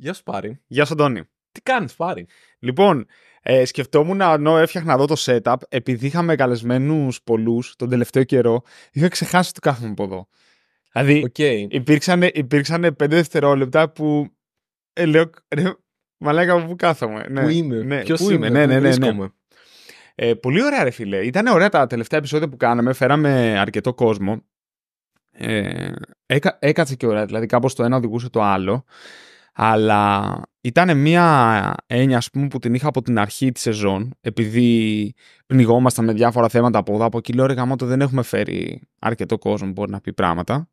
Γεια σου Πάρη. Γεια σου Αντώνη. Τι κάνεις Πάρη. Λοιπόν, ε, σκεφτόμουν ενώ έφτιαχνα εδώ το setup, επειδή είχαμε καλεσμένους πολλούς τον τελευταίο καιρό, είχα ξεχάσει το κάθομαι από εδώ. Δηλαδή okay. υπήρξαν, υπήρξαν πέντε δευτερόλεπτα που ε, λέω, ρε, μαλάκα που κάθομαι. Ναι, που είμαι, ναι, ποιος είμαι, είμαι, ναι, ναι, ναι, ναι. Ε, πολύ ωραία ρε φίλε. Ήταν ωραία τα τελευταία επεισόδια που κάναμε, φέραμε αρκετό κόσμο. Ε, έκατσε και ωραία, δηλαδή κάπως το ένα οδηγούσε το άλλο. Αλλά ήταν μια έννοια πούμε, που την είχα από την αρχή της σεζόν, επειδή πνιγόμασταν με διάφορα θέματα από εδώ, από εκεί λέω ρε γαμώτο, δεν έχουμε φέρει αρκετό κόσμο μπορεί να πει πράγματα.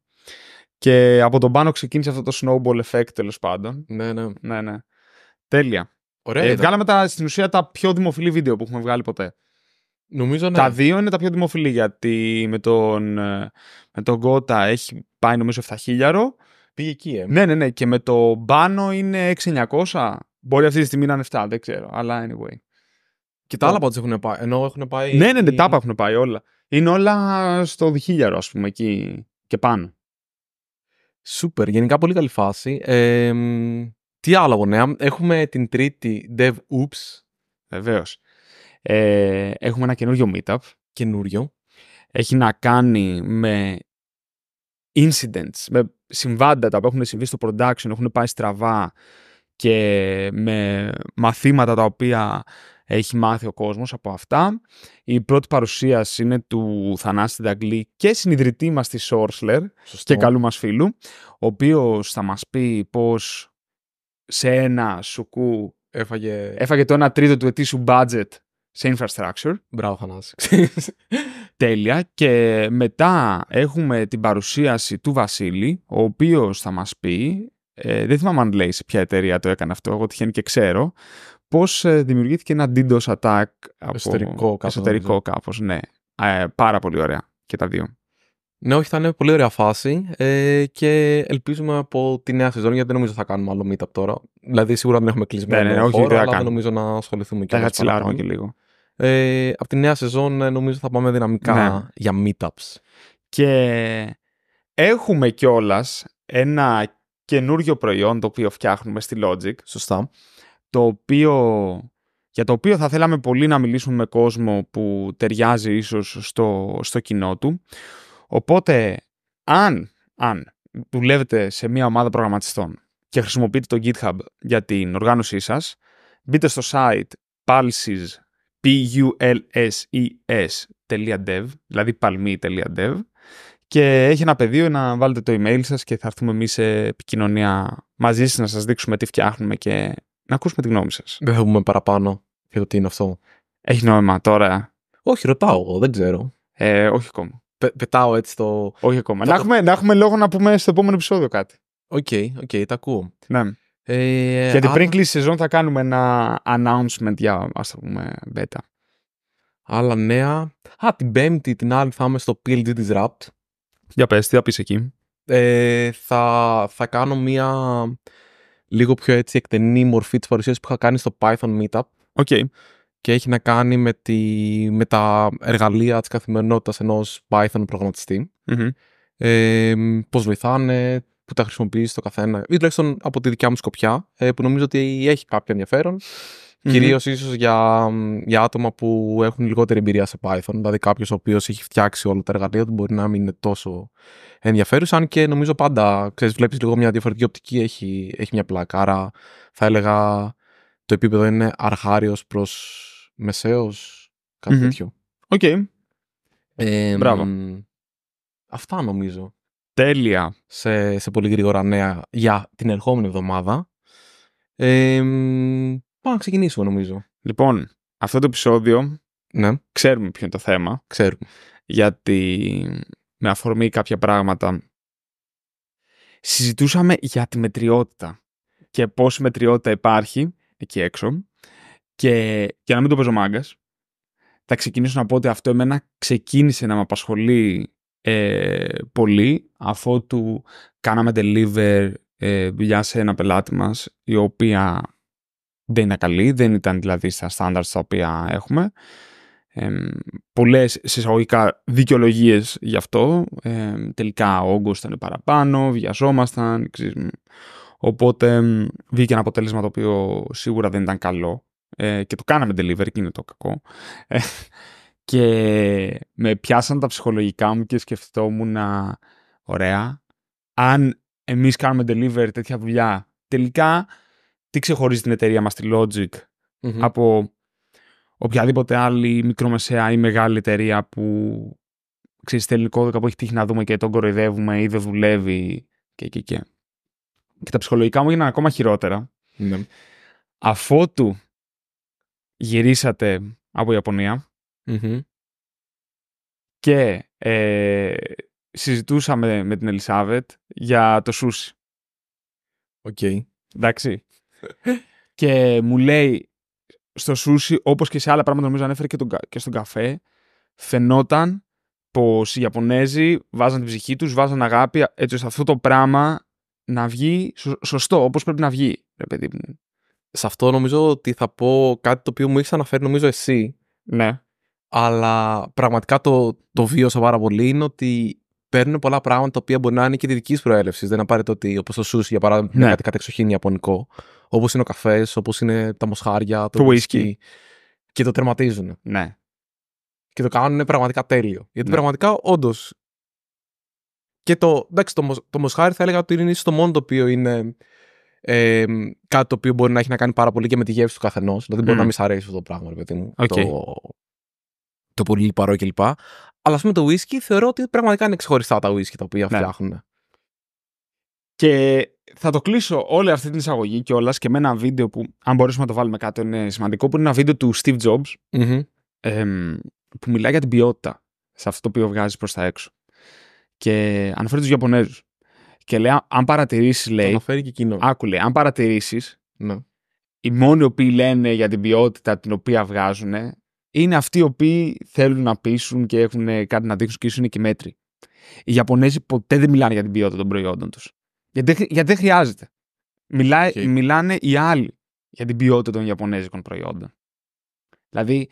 Και από τον πάνω ξεκίνησε αυτό το snowball effect τέλος πάντων. Ναι, ναι. ναι, ναι. Τέλεια. Ωραία, ε, βγάλαμε τα, στην ουσία τα πιο δημοφιλή βίντεο που έχουμε βγάλει ποτέ. Νομίζω ναι. Τα δύο είναι τα πιο δημοφιλή γιατί με τον, ε, με τον έχει πάει νομίζω χίλιαρο. Πήγε εκεί, ε. Ναι, ναι, ναι. Και με το μπάνο είναι 6900. Μπορεί αυτή τη στιγμή να είναι 7, δεν ξέρω. Αλλά anyway. Και τα άλλα πάντω έχουν πάει. Ενώ έχουν πάει. Ναι, ναι, ναι, τα έχουν πάει όλα. Είναι όλα στο διχίλιαρο, ας πούμε, εκεί και πάνω. Σούπερ, γενικά πολύ καλή φάση. τι άλλο γονέα, έχουμε την τρίτη Dev Oops. Βεβαίως. Ε, έχουμε ένα καινούριο meetup. Καινούριο. Έχει να κάνει με incidents, με συμβάντα τα οποία έχουν συμβεί στο production έχουν πάει στραβά και με μαθήματα τα οποία έχει μάθει ο κόσμος από αυτά. Η πρώτη παρουσίαση είναι του Θανάση Δαγκλή και συνειδητή μας της Σόρσλερ και καλού μας φίλου, ο οποίος θα μας πει πως σε ένα σουκού έφαγε, έφαγε το 1 τρίτο του ετήσου budget σε infrastructure. Μπράβο, Τέλεια. Και μετά έχουμε την παρουσίαση του Βασίλη, ο οποίος θα μας πει, ε, δεν θυμάμαι αν λέει σε ποια εταιρεία το έκανε αυτό, εγώ τυχαίνει και ξέρω, πώς ε, δημιουργήθηκε ένα DDoS attack από... Εσωτερικό, κάπως, εσωτερικό ναι. ναι. Ε, πάρα πολύ ωραία και τα δύο. Ναι, όχι, θα είναι πολύ ωραία φάση ε, και ελπίζουμε από τη νέα σεζόν γιατί δεν νομίζω θα κάνουμε άλλο meetup τώρα. Δηλαδή, σίγουρα δεν έχουμε κλεισμένο ναι, ναι, ναι όχι, χώρο, αλλά δεν νομίζω να ασχοληθούμε και Θα και λίγο. Ε, από τη νέα σεζόν ε, νομίζω θα πάμε δυναμικά ναι. για meetups. Και έχουμε κιόλας ένα καινούριο προϊόν το οποίο φτιάχνουμε στη Logic. Σωστά. Το οποίο, για το οποίο θα θέλαμε πολύ να μιλήσουμε με κόσμο που ταιριάζει ίσως στο, στο κοινό του. Οπότε, αν, αν δουλεύετε σε μια ομάδα προγραμματιστών και χρησιμοποιείτε το GitHub για την οργάνωσή σας, μπείτε στο site Pulses E .dev δηλαδή palmi.dev και έχει ένα πεδίο να βάλετε το email σας και θα έρθουμε εμείς σε επικοινωνία μαζί σας να σας δείξουμε τι φτιάχνουμε και να ακούσουμε τη γνώμη σας. Δεν θα πούμε παραπάνω για το τι είναι αυτό. Έχει νόημα τώρα. Όχι, ρωτάω εγώ, δεν ξέρω. Ε, όχι ακόμα. πετάω έτσι το... Όχι ακόμα. Να, Έχουμε, να λόγο να πούμε στο επόμενο επεισόδιο κάτι. Οκ, okay, οκ, okay, τα ακούω. Ναι. Ε, Γιατί πριν κλείσει σεζόν θα κάνουμε ένα announcement για ας το πούμε beta. Άλλα νέα. Α, την πέμπτη την άλλη θα είμαι στο PLD της Rapt. Για πες, τι θα πεις εκεί. Ε, θα, θα κάνω μία λίγο πιο έτσι εκτενή μορφή της παρουσίασης που είχα κάνει στο Python Meetup. Okay. Και έχει να κάνει με, τη, με τα εργαλεία της καθημερινότητας ενός Python προγραμματιστή. Ε, πώς βοηθάνε, που τα χρησιμοποιείς το καθένα, ή τουλάχιστον από τη δικιά μου σκοπιά, ε, που νομίζω ότι έχει κάποιο ενδιαφέρον. Mm-hmm. Κυρίως ίσως για, για άτομα που έχουν λιγότερη εμπειρία σε Python. Δηλαδή, κάποιος ο οποίος έχει φτιάξει όλα τα εργαλεία του μπορεί να μην είναι τόσο ενδιαφέρουσα. Αν και νομίζω πάντα, ξέρεις, βλέπεις λίγο μια διαφορετική οπτική, έχει, έχει μια πλάκα. Άρα, θα έλεγα το επίπεδο είναι αρχάριος προς μεσαίος, τέτοιο. Οκ. Okay. Ε, Μπράβο. αυτά νομίζω τέλεια σε, σε πολύ γρήγορα νέα για την ερχόμενη εβδομάδα. Ε, πάμε να ξεκινήσουμε νομίζω. Λοιπόν, αυτό το επεισόδιο ναι. ξέρουμε ποιο είναι το θέμα. Ξέρουμε. Γιατί με αφορμή κάποια πράγματα συζητούσαμε για τη μετριότητα και πόση μετριότητα υπάρχει εκεί έξω και για να μην το παίζω μάγκας, θα ξεκινήσω να πω ότι αυτό εμένα ξεκίνησε να με απασχολεί ε, πολύ του κάναμε deliver ε, δουλειά σε ένα πελάτη μας η οποία δεν είναι καλή, δεν ήταν δηλαδή στα standards τα οποία έχουμε. Ε, πολλές συσσαγωγικά δικαιολογίες γι' αυτό. τελικά ο όγκος ήταν παραπάνω, βιαζόμασταν. Οπότε βγήκε ένα αποτέλεσμα το οποίο σίγουρα δεν ήταν καλό ε, και το κάναμε deliver και είναι το κακό. Ε, και με πιάσαν τα ψυχολογικά μου και σκεφτόμουν, ωραία, αν εμείς κάνουμε delivery, τέτοια δουλειά, τελικά τι ξεχωρίζει την εταιρεία μας, τη Logic, από οποιαδήποτε άλλη μικρομεσαία ή μεγάλη εταιρεία που ξέρεις θέλει που έχει τύχει να δούμε και τον κοροϊδεύουμε ή δεν δουλεύει και και και. Και τα ψυχολογικά μου έγιναν ακόμα χειρότερα. Ναι. Αφότου γυρίσατε από Ιαπωνία, και ε, συζητούσαμε με την Ελισάβετ για το σούσι. Οκ. Okay. Εντάξει. και μου λέει στο σούσι, όπως και σε άλλα πράγματα νομίζω ανέφερε και, και στον καφέ, φαινόταν πως οι Ιαπωνέζοι βάζαν την ψυχή τους, βάζαν αγάπη, έτσι ώστε αυτό το πράγμα να βγει σωστό, όπως πρέπει να βγει, Σε αυτό νομίζω ότι θα πω κάτι το οποίο μου έχεις αναφέρει νομίζω εσύ. Ναι αλλά πραγματικά το, το βίωσα πάρα πολύ είναι ότι παίρνουν πολλά πράγματα τα οποία μπορεί να είναι και δυτική προέλευση. Δεν απαραίτητο ότι όπως το σούσι για παράδειγμα ναι. είναι κάτι κατεξοχήν ιαπωνικό. Όπως είναι ο καφές, όπως είναι τα μοσχάρια, το, whisky. Και το τερματίζουν. Ναι. Και το κάνουν πραγματικά τέλειο. Γιατί ναι. πραγματικά όντως. Και το, εντάξει, το, το μοσχάρι θα έλεγα ότι είναι ίσως το μόνο το οποίο είναι ε, κάτι το οποίο μπορεί να έχει να κάνει πάρα πολύ και με τη γεύση του καθενός. Δηλαδή, mm. μπορεί να mm. μην αρέσει αυτό το πράγμα, παιδί Okay το πολύ λιπαρό κλπ. Αλλά ας πούμε το whisky θεωρώ ότι πραγματικά είναι ξεχωριστά τα whisky τα οποία ναι. φτιάχνουν. Και θα το κλείσω όλη αυτή την εισαγωγή και κιόλας και με ένα βίντεο που, αν μπορέσουμε να το βάλουμε κάτω, είναι σημαντικό. Που είναι ένα βίντεο του Steve Jobs εμ, που μιλάει για την ποιότητα σε αυτό το οποίο βγάζει προς τα έξω. Και αναφέρει τους Ιαπωνέζους. Και λέει, αν παρατηρήσεις, λέει. Αναφέρει και κοινό. Άκου, αν παρατηρήσεις, ναι. οι μόνοι οποίοι λένε για την ποιότητα την οποία βγάζουν είναι αυτοί οι οποίοι θέλουν να πείσουν και έχουν κάτι να δείξουν και ίσως είναι και μέτρη. Οι Ιαπωνέζοι ποτέ δεν μιλάνε για την ποιότητα των προϊόντων τους. Γιατί, γιατί, δεν χρειάζεται. Μιλάει, Μιλάνε οι άλλοι για την ποιότητα των Ιαπωνέζικων προϊόντων. Δηλαδή,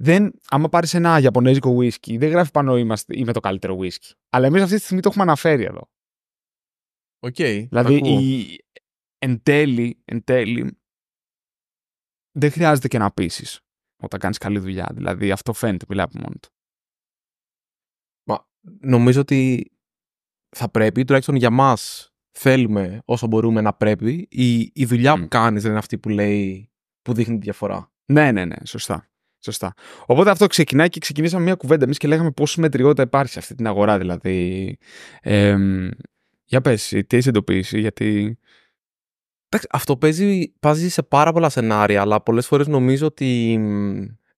δεν, άμα πάρεις ένα Ιαπωνέζικο whisky, δεν γράφει πάνω είμαστε, είμαι το καλύτερο whisky. Αλλά εμείς αυτή τη στιγμή το έχουμε αναφέρει εδώ. Οκ. Okay, δηλαδή, η, εν, τέλει, εν τέλει, δεν χρειάζεται και να πείσεις όταν κάνεις καλή δουλειά. Δηλαδή αυτό φαίνεται, μιλάει από μόνο του. νομίζω ότι θα πρέπει, τουλάχιστον για μας θέλουμε όσο μπορούμε να πρέπει, η, δουλειά που κάνεις δεν είναι αυτή που λέει, που δείχνει τη διαφορά. Ναι, ναι, ναι, σωστά. Σωστά. Οπότε αυτό ξεκινάει και ξεκινήσαμε μια κουβέντα εμείς και λέγαμε πόση μετριότητα υπάρχει σε αυτή την αγορά. Δηλαδή, για πες, τι έχει εντοπίσει, γιατί αυτό παίζει, παίζει σε πάρα πολλά σενάρια, αλλά πολλές φορές νομίζω ότι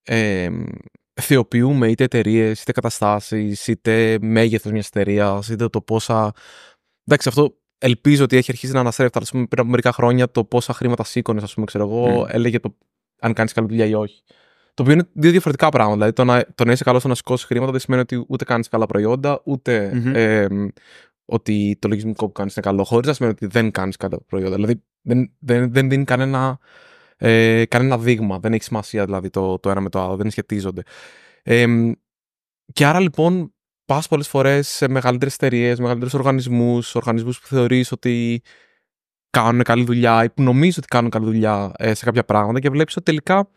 ε, θεοποιούμε είτε εταιρείες, είτε καταστάσεις, είτε μέγεθος μιας εταιρείας, είτε το πόσα. Εντάξει, αυτό ελπίζω ότι έχει αρχίσει να αναστρέφεται. Αλλά, πούμε, πριν από μερικά χρόνια το πόσα χρήματα σήκωνες, ας πούμε, ξέρω εγώ, ναι. έλεγε το αν κάνεις καλή δουλειά ή όχι. Το οποίο είναι δύο διαφορετικά πράγματα. Δηλαδή, το να, το να είσαι καλός στο να σηκώσεις χρήματα δεν σημαίνει ότι ούτε κάνεις καλά προϊόντα, ε, ότι το λογισμικό που κάνεις είναι καλό. Χωρίς να σημαίνει ότι δεν κάνεις καλά προϊόντα. Δηλαδή, δεν, δεν, δεν δίνει κανένα, ε, κανένα δείγμα. Δεν έχει σημασία δηλαδή το, το ένα με το άλλο. Δεν σχετίζονται. Ε, και άρα λοιπόν πας πολλές φορές σε μεγαλύτερες εταιρείες, μεγαλύτερους οργανισμούς, οργανισμούς που θεωρείς ότι κάνουν καλή δουλειά ή που νομίζω ότι κάνουν καλή δουλειά ε, σε κάποια πράγματα και βλέπεις ότι τελικά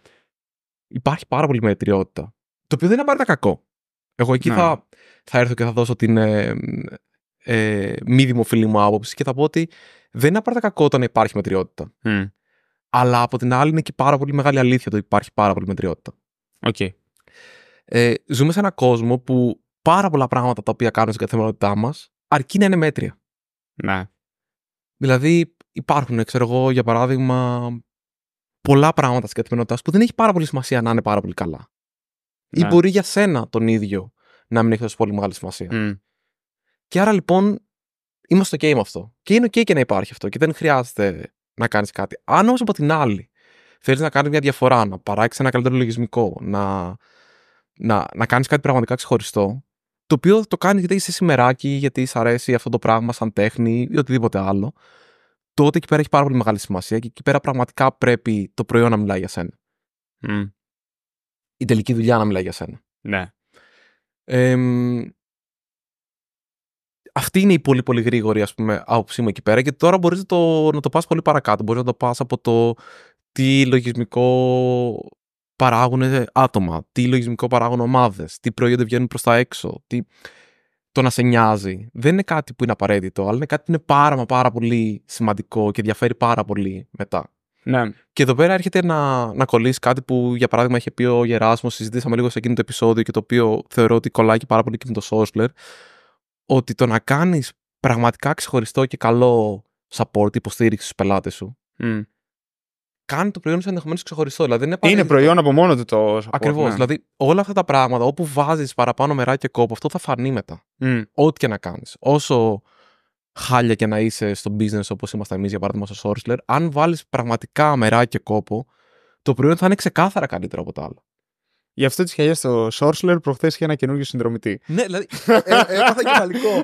υπάρχει πάρα πολύ μετριότητα. Το οποίο δεν είναι απαραίτητα κακό. Εγώ εκεί ναι. θα, θα έρθω και θα δώσω την ε, ε, μη δημοφιλή μου άποψη και θα πω ότι δεν είναι απαραίτητα κακό όταν υπάρχει μετριότητα. Mm. Αλλά από την άλλη είναι και πάρα πολύ μεγάλη αλήθεια το ότι υπάρχει πάρα πολύ μετριότητα. Okay. Ε, ζούμε σε έναν κόσμο που πάρα πολλά πράγματα τα οποία κάνουμε στην καθημερινότητά μας αρκεί να είναι μέτρια. Ναι. Δηλαδή, υπάρχουν, ξέρω εγώ, για παράδειγμα, πολλά πράγματα στην καθημερινότητά που δεν έχει πάρα πολύ σημασία να είναι πάρα πολύ καλά. Ναι. Ή μπορεί για σένα τον ίδιο να μην έχει τόσο πολύ μεγάλη σημασία. Mm. Και άρα λοιπόν είμαστε OK με αυτό. Και είναι OK και να υπάρχει αυτό και δεν χρειάζεται να κάνεις κάτι. Αν όμως από την άλλη θέλεις να κάνεις μια διαφορά, να παράξεις ένα καλύτερο λογισμικό, να, να, να κάνεις κάτι πραγματικά ξεχωριστό, το οποίο το κάνεις γιατί είσαι σημεράκι, γιατί σου αρέσει αυτό το πράγμα σαν τέχνη ή οτιδήποτε άλλο, τότε εκεί πέρα έχει πάρα πολύ μεγάλη σημασία και εκεί πέρα πραγματικά πρέπει το προϊόν να μιλάει για σένα. Η τελική δουλειά να μιλάει για σένα. Ναι. Ε, αυτή είναι η πολύ πολύ γρήγορη ας πούμε, άποψή μου εκεί πέρα και τώρα μπορείς να το, να το πας πολύ παρακάτω. Μπορείς να το πας από το τι λογισμικό παράγουν ε, άτομα, τι λογισμικό παράγουν ομάδες, τι προϊόντα βγαίνουν προς τα έξω, τι... το να σε νοιάζει. Δεν είναι κάτι που είναι απαραίτητο, αλλά είναι κάτι που είναι πάρα μα πάρα πολύ σημαντικό και διαφέρει πάρα πολύ μετά. Ναι. Και εδώ πέρα έρχεται να, να κολλήσει κάτι που για παράδειγμα είχε πει ο Γεράσμος, συζητήσαμε λίγο σε εκείνο το επεισόδιο και το οποίο θεωρώ ότι κολλάει και πάρα πολύ και με το Σόσλερ, ότι το να κάνεις πραγματικά ξεχωριστό και καλό support, υποστήριξη στους πελάτες σου, mm. κάνει το προϊόν σου ενδεχομένως ξεχωριστό. Δηλαδή είναι, είναι προϊόν από μόνο του το support. Ακριβώς. Ναι. Δηλαδή όλα αυτά τα πράγματα όπου βάζεις παραπάνω μερά και κόπο, αυτό θα φανεί μετά. Mm. Ό,τι και να κάνεις. Όσο χάλια και να είσαι στο business όπως είμαστε εμείς, για παράδειγμα στο Sorcerer, αν βάλεις πραγματικά μερά και κόπο, το προϊόν θα είναι ξεκάθαρα καλύτερο από τα άλλα. Γι' αυτό τη χαλία στο Σόρσλερ προχθές είχε ένα καινούργιο συνδρομητή. Ναι, δηλαδή. Ε, ε, έπαθα γερμανικό.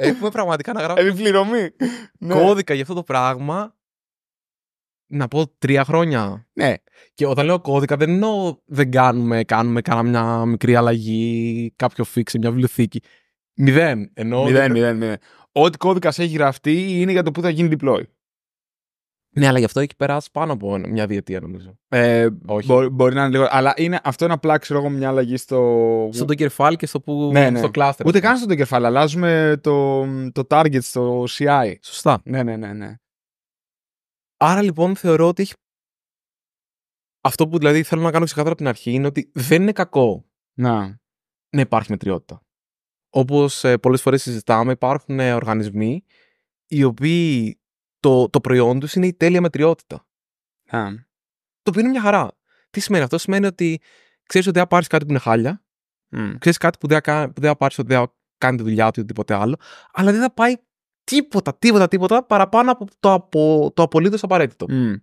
Ε, έχουμε πραγματικά να γράφουμε. Επιπληρωμή. Ναι. Κώδικα για αυτό το πράγμα. Να πω τρία χρόνια. Ναι. Και όταν λέω κώδικα, δεν εννοώ δεν κάνουμε, κάνουμε κάνα μια μικρή αλλαγή, κάποιο fix μια βιβλιοθήκη. Μηδέν. Εννοώ. Μηδέν, μηδέν, μηδέν. Ό,τι κώδικας έχει γραφτεί είναι για το που θα γίνει deploy. Ναι, αλλά γι' αυτό έχει περάσει πάνω από μια διετία νομίζω. Ε, Όχι. Μπορεί, να είναι λίγο. Αλλά είναι, αυτό είναι απλά ξέρω εγώ μια αλλαγή στο. Στον το κεφάλι και στο, που... ναι, ναι. στο cluster. Ούτε καν στον το κεφάλι. Αλλάζουμε το, το target στο CI. Σωστά. Ναι, ναι, ναι, ναι. Άρα λοιπόν θεωρώ ότι έχει. Αυτό που δηλαδή θέλω να κάνω ξεκάθαρα από την αρχή είναι ότι δεν είναι κακό να, να υπάρχει μετριότητα. Όπως ε, πολλές φορές συζητάμε, υπάρχουν ε, οργανισμοί οι οποίοι το, το προϊόν τους είναι η τέλεια μετριότητα. Το οποίο είναι μια χαρά. Τι σημαίνει αυτό, σημαίνει ότι ξέρεις ότι δεν πάρεις κάτι που είναι χάλια, mm. ξέρεις κάτι που δεν θα πάρεις, ότι δεν κάνει τη δουλειά του ή οτιδήποτε άλλο, αλλά δεν θα πάει τίποτα, τίποτα, τίποτα παραπάνω από το, απο, το απολύτως απαραίτητο. Mm.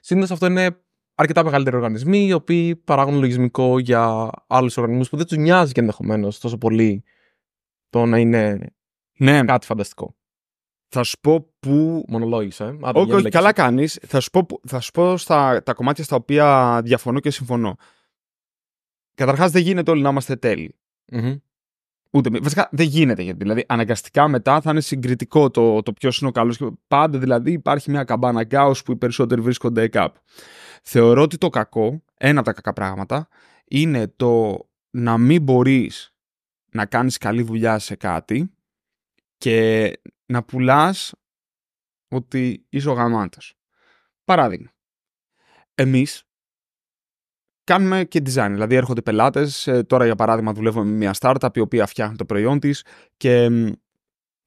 Συνήθως αυτό είναι αρκετά μεγαλύτεροι οργανισμοί, οι οποίοι παράγουν λογισμικό για άλλους οργανισμούς που δεν τους νοιάζει και ενδεχομένως τόσο πολύ το να είναι ναι. κάτι φανταστικό. Θα σου πω που. Μονολόγησα. Ε. Όχι, όχι, καλά κάνεις. Θα σου πω, θα σου πω στα, τα κομμάτια στα οποία διαφωνώ και συμφωνώ. Καταρχάς, δεν γίνεται όλοι να είμαστε τέλειοι. Mm-hmm. Ούτε, βασικά δεν γίνεται γιατί δηλαδή αναγκαστικά μετά θα είναι συγκριτικό το, το ποιος είναι ο καλός. Πάντα δηλαδή υπάρχει μια καμπάνα γκάου που οι περισσότεροι βρίσκονται κάπου. Θεωρώ ότι το κακό, ένα από τα κακά πράγματα, είναι το να μην μπορείς να κάνεις καλή δουλειά σε κάτι και να πουλάς ότι είσαι ο γαμάτος. Παράδειγμα, εμείς κάνουμε και design. Δηλαδή έρχονται πελάτες, ε, τώρα για παράδειγμα δουλεύουμε με μια startup η οποία φτιάχνει το προϊόν της και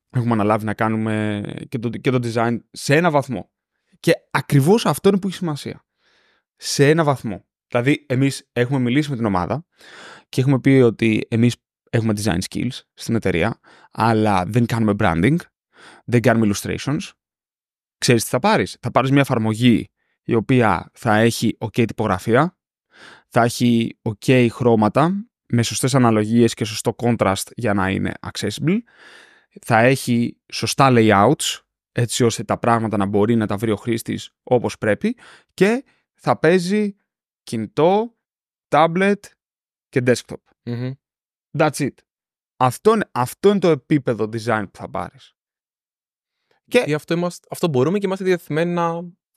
έχουμε αναλάβει να κάνουμε και το, και το design σε ένα βαθμό. Και ακριβώς αυτό είναι που έχει σημασία. Σε ένα βαθμό. Δηλαδή, εμείς έχουμε μιλήσει με την ομάδα και έχουμε πει ότι εμείς έχουμε design skills στην εταιρεία, αλλά δεν κάνουμε branding δεν κάνουμε illustrations, ξέρεις τι θα πάρεις. Θα πάρεις μια εφαρμογή η οποία θα έχει ok τυπογραφία, θα έχει ok χρώματα με σωστές αναλογίες και σωστό contrast για να είναι accessible, θα έχει σωστά layouts, έτσι ώστε τα πράγματα να μπορεί να τα βρει ο χρήστης όπως πρέπει και θα παίζει κινητό, tablet και desktop. Mm-hmm. That's it. Αυτό είναι, το επίπεδο design που θα πάρεις. Και... αυτό, είμαστε, αυτό μπορούμε και είμαστε διαθυμένοι να,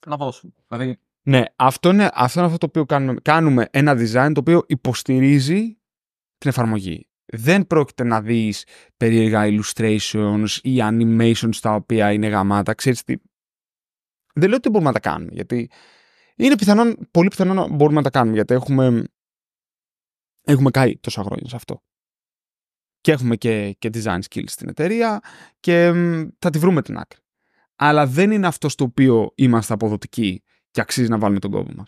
να δώσουμε. Δηλαδή... Ναι, αυτό είναι, αυτό το οποίο κάνουμε. Κάνουμε ένα design το οποίο υποστηρίζει την εφαρμογή. Δεν πρόκειται να δεις περίεργα illustrations ή animations τα οποία είναι γαμάτα. Ξέρεις τι... Δεν λέω ότι μπορούμε να τα κάνουμε, γιατί είναι πιθανόν, πολύ πιθανό να μπορούμε να τα κάνουμε, γιατί έχουμε, έχουμε κάει τόσα χρόνια σε αυτό. Και έχουμε και, και design skills στην εταιρεία και θα τη βρούμε την άκρη αλλά δεν είναι αυτό στο οποίο είμαστε αποδοτικοί και αξίζει να βάλουμε τον κόπο μας.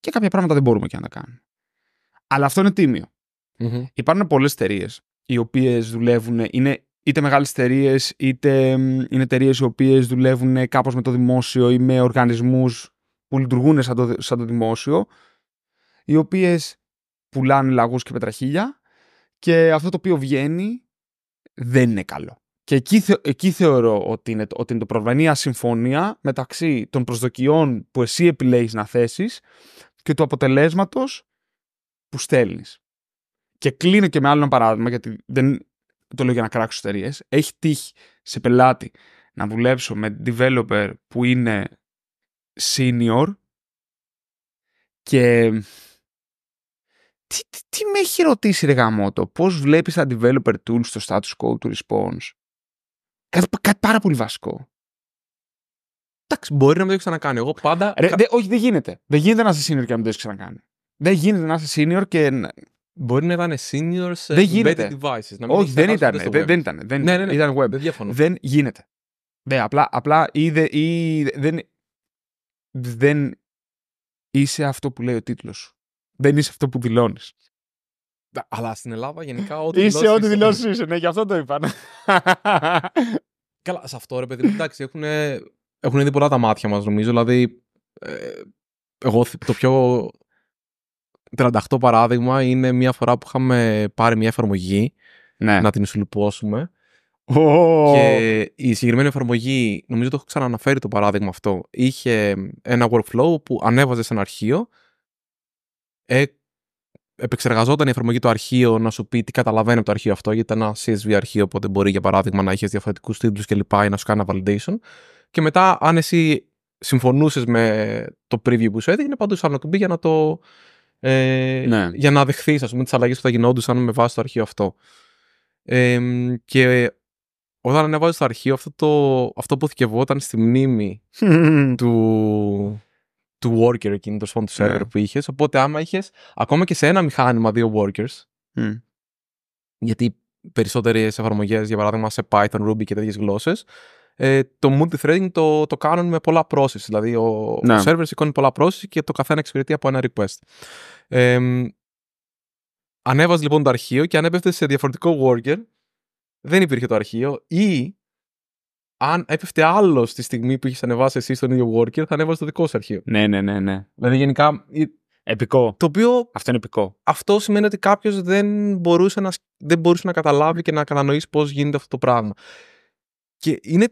Και κάποια πράγματα δεν μπορούμε και να τα κάνουμε. Αλλά αυτό είναι Υπάρχουν πολλές εταιρείες οι οποίες δουλεύουν, είναι είτε μεγάλες εταιρείες, είτε είναι εταιρείες οι οποίες δουλεύουν κάπως με το δημόσιο ή με οργανισμούς που λειτουργούν σαν το, σαν το δημόσιο, οι οποίες πουλάνε λαγούς και πετραχίλια και αυτό το οποίο βγαίνει δεν είναι καλό. Και εκεί, θεωρώ ότι είναι, ότι είναι το πρόβλημα. Είναι ασυμφωνία μεταξύ των προσδοκιών που εσύ επιλέγεις να θέσεις και του αποτελέσματος που στέλνεις. Και κλείνω και με άλλο ένα παράδειγμα, γιατί δεν το λέω για να κράξω εταιρείες. Έχει τύχει σε πελάτη να δουλέψω με developer που είναι senior και τι, τι, με έχει ρωτήσει ρε γαμότο, πώς βλέπεις τα developer tools στο status quo του response Κάτι, κάτι πάρα πολύ βασικό. Εντάξει, μπορεί να μην το έχεις ξανακάνει. Εγώ πάντα. όχι, δεν γίνεται. Δεν γίνεται να είσαι senior και να μην το έχεις ξανακάνει. Δεν γίνεται να είσαι senior και. Μπορεί να ήταν senior σε δεν γίνεται. devices. όχι, δεν ήταν. Δεν, δεν, ήταν. Δεν, ναι, ναι, ναι. Ήταν web. Δεν Δεν γίνεται. απλά, απλά είδε, ή δεν, δεν είσαι αυτό που λέει ο τίτλος σου. Δεν είσαι αυτό που δηλώνεις. Αλλά στην Ελλάδα γενικά ό,τι. Είσαι ό,τι δηλώσεις είσαι. Ναι, γι' αυτό το είπα. Ναι. Καλά, σε αυτό ρε παιδί μου, εντάξει, έχουν, έχουν δει πολλά τα μάτια μας νομίζω. Δηλαδή, ε, εγώ το πιο 38 παράδειγμα είναι μια φορά που είχαμε πάρει μια εφαρμογή ναι. να την σουλουπώσουμε. Oh. Και η συγκεκριμένη εφαρμογή, νομίζω το έχω ξαναναφέρει το παράδειγμα αυτό, είχε ένα workflow που ανέβαζε σε ένα αρχείο, ε, επεξεργαζόταν η εφαρμογή του αρχείου να σου πει τι καταλαβαίνει από το αρχείο αυτό, γιατί ήταν ένα CSV αρχείο, οπότε μπορεί για παράδειγμα να έχεις διαφορετικούς τίτλους κλπ. ή να σου κάνει ένα validation. Και μετά, αν εσύ συμφωνούσες με το preview που σου έδινε, παντού άλλο κουμπί για να το. Ε, ναι. Για να δεχθείς, ας πούμε, τις αλλαγές που θα γινόντουσαν με βάση το αρχείο αυτό. Ε, και όταν ανέβαζες το αρχείο, αυτό, το, αυτό που θυκευόταν στη μνήμη του, του worker εκείνη, το του ναι. server που είχες. Οπότε, άμα είχες ακόμα και σε ένα μηχάνημα δύο workers. Γιατί περισσότερες εφαρμογές, για παράδειγμα σε Python, Ruby και τέτοιες γλώσσες, ε, το multithreading το, το κάνουν με πολλά process. Δηλαδή, ο, ναι. ο server σηκώνει πολλά process και το καθένα εξυπηρετεί από ένα request. Ε, λοιπόν το αρχείο και αν έπεφτε σε διαφορετικό worker, δεν υπήρχε το αρχείο ή αν έπεφτε άλλο τη στιγμή που είχες ανεβάσει εσύ στον ίδιο Worker, θα ανέβαζε το δικό σου αρχείο. Ναι, ναι, ναι. ναι. Δηλαδή γενικά. Επικό. Το οποίο. Αυτό είναι επικό. Αυτό σημαίνει ότι κάποιος δεν, μπορούσε να, δεν μπορούσε να καταλάβει και να κατανοήσει πώς γίνεται αυτό το πράγμα. Και είναι.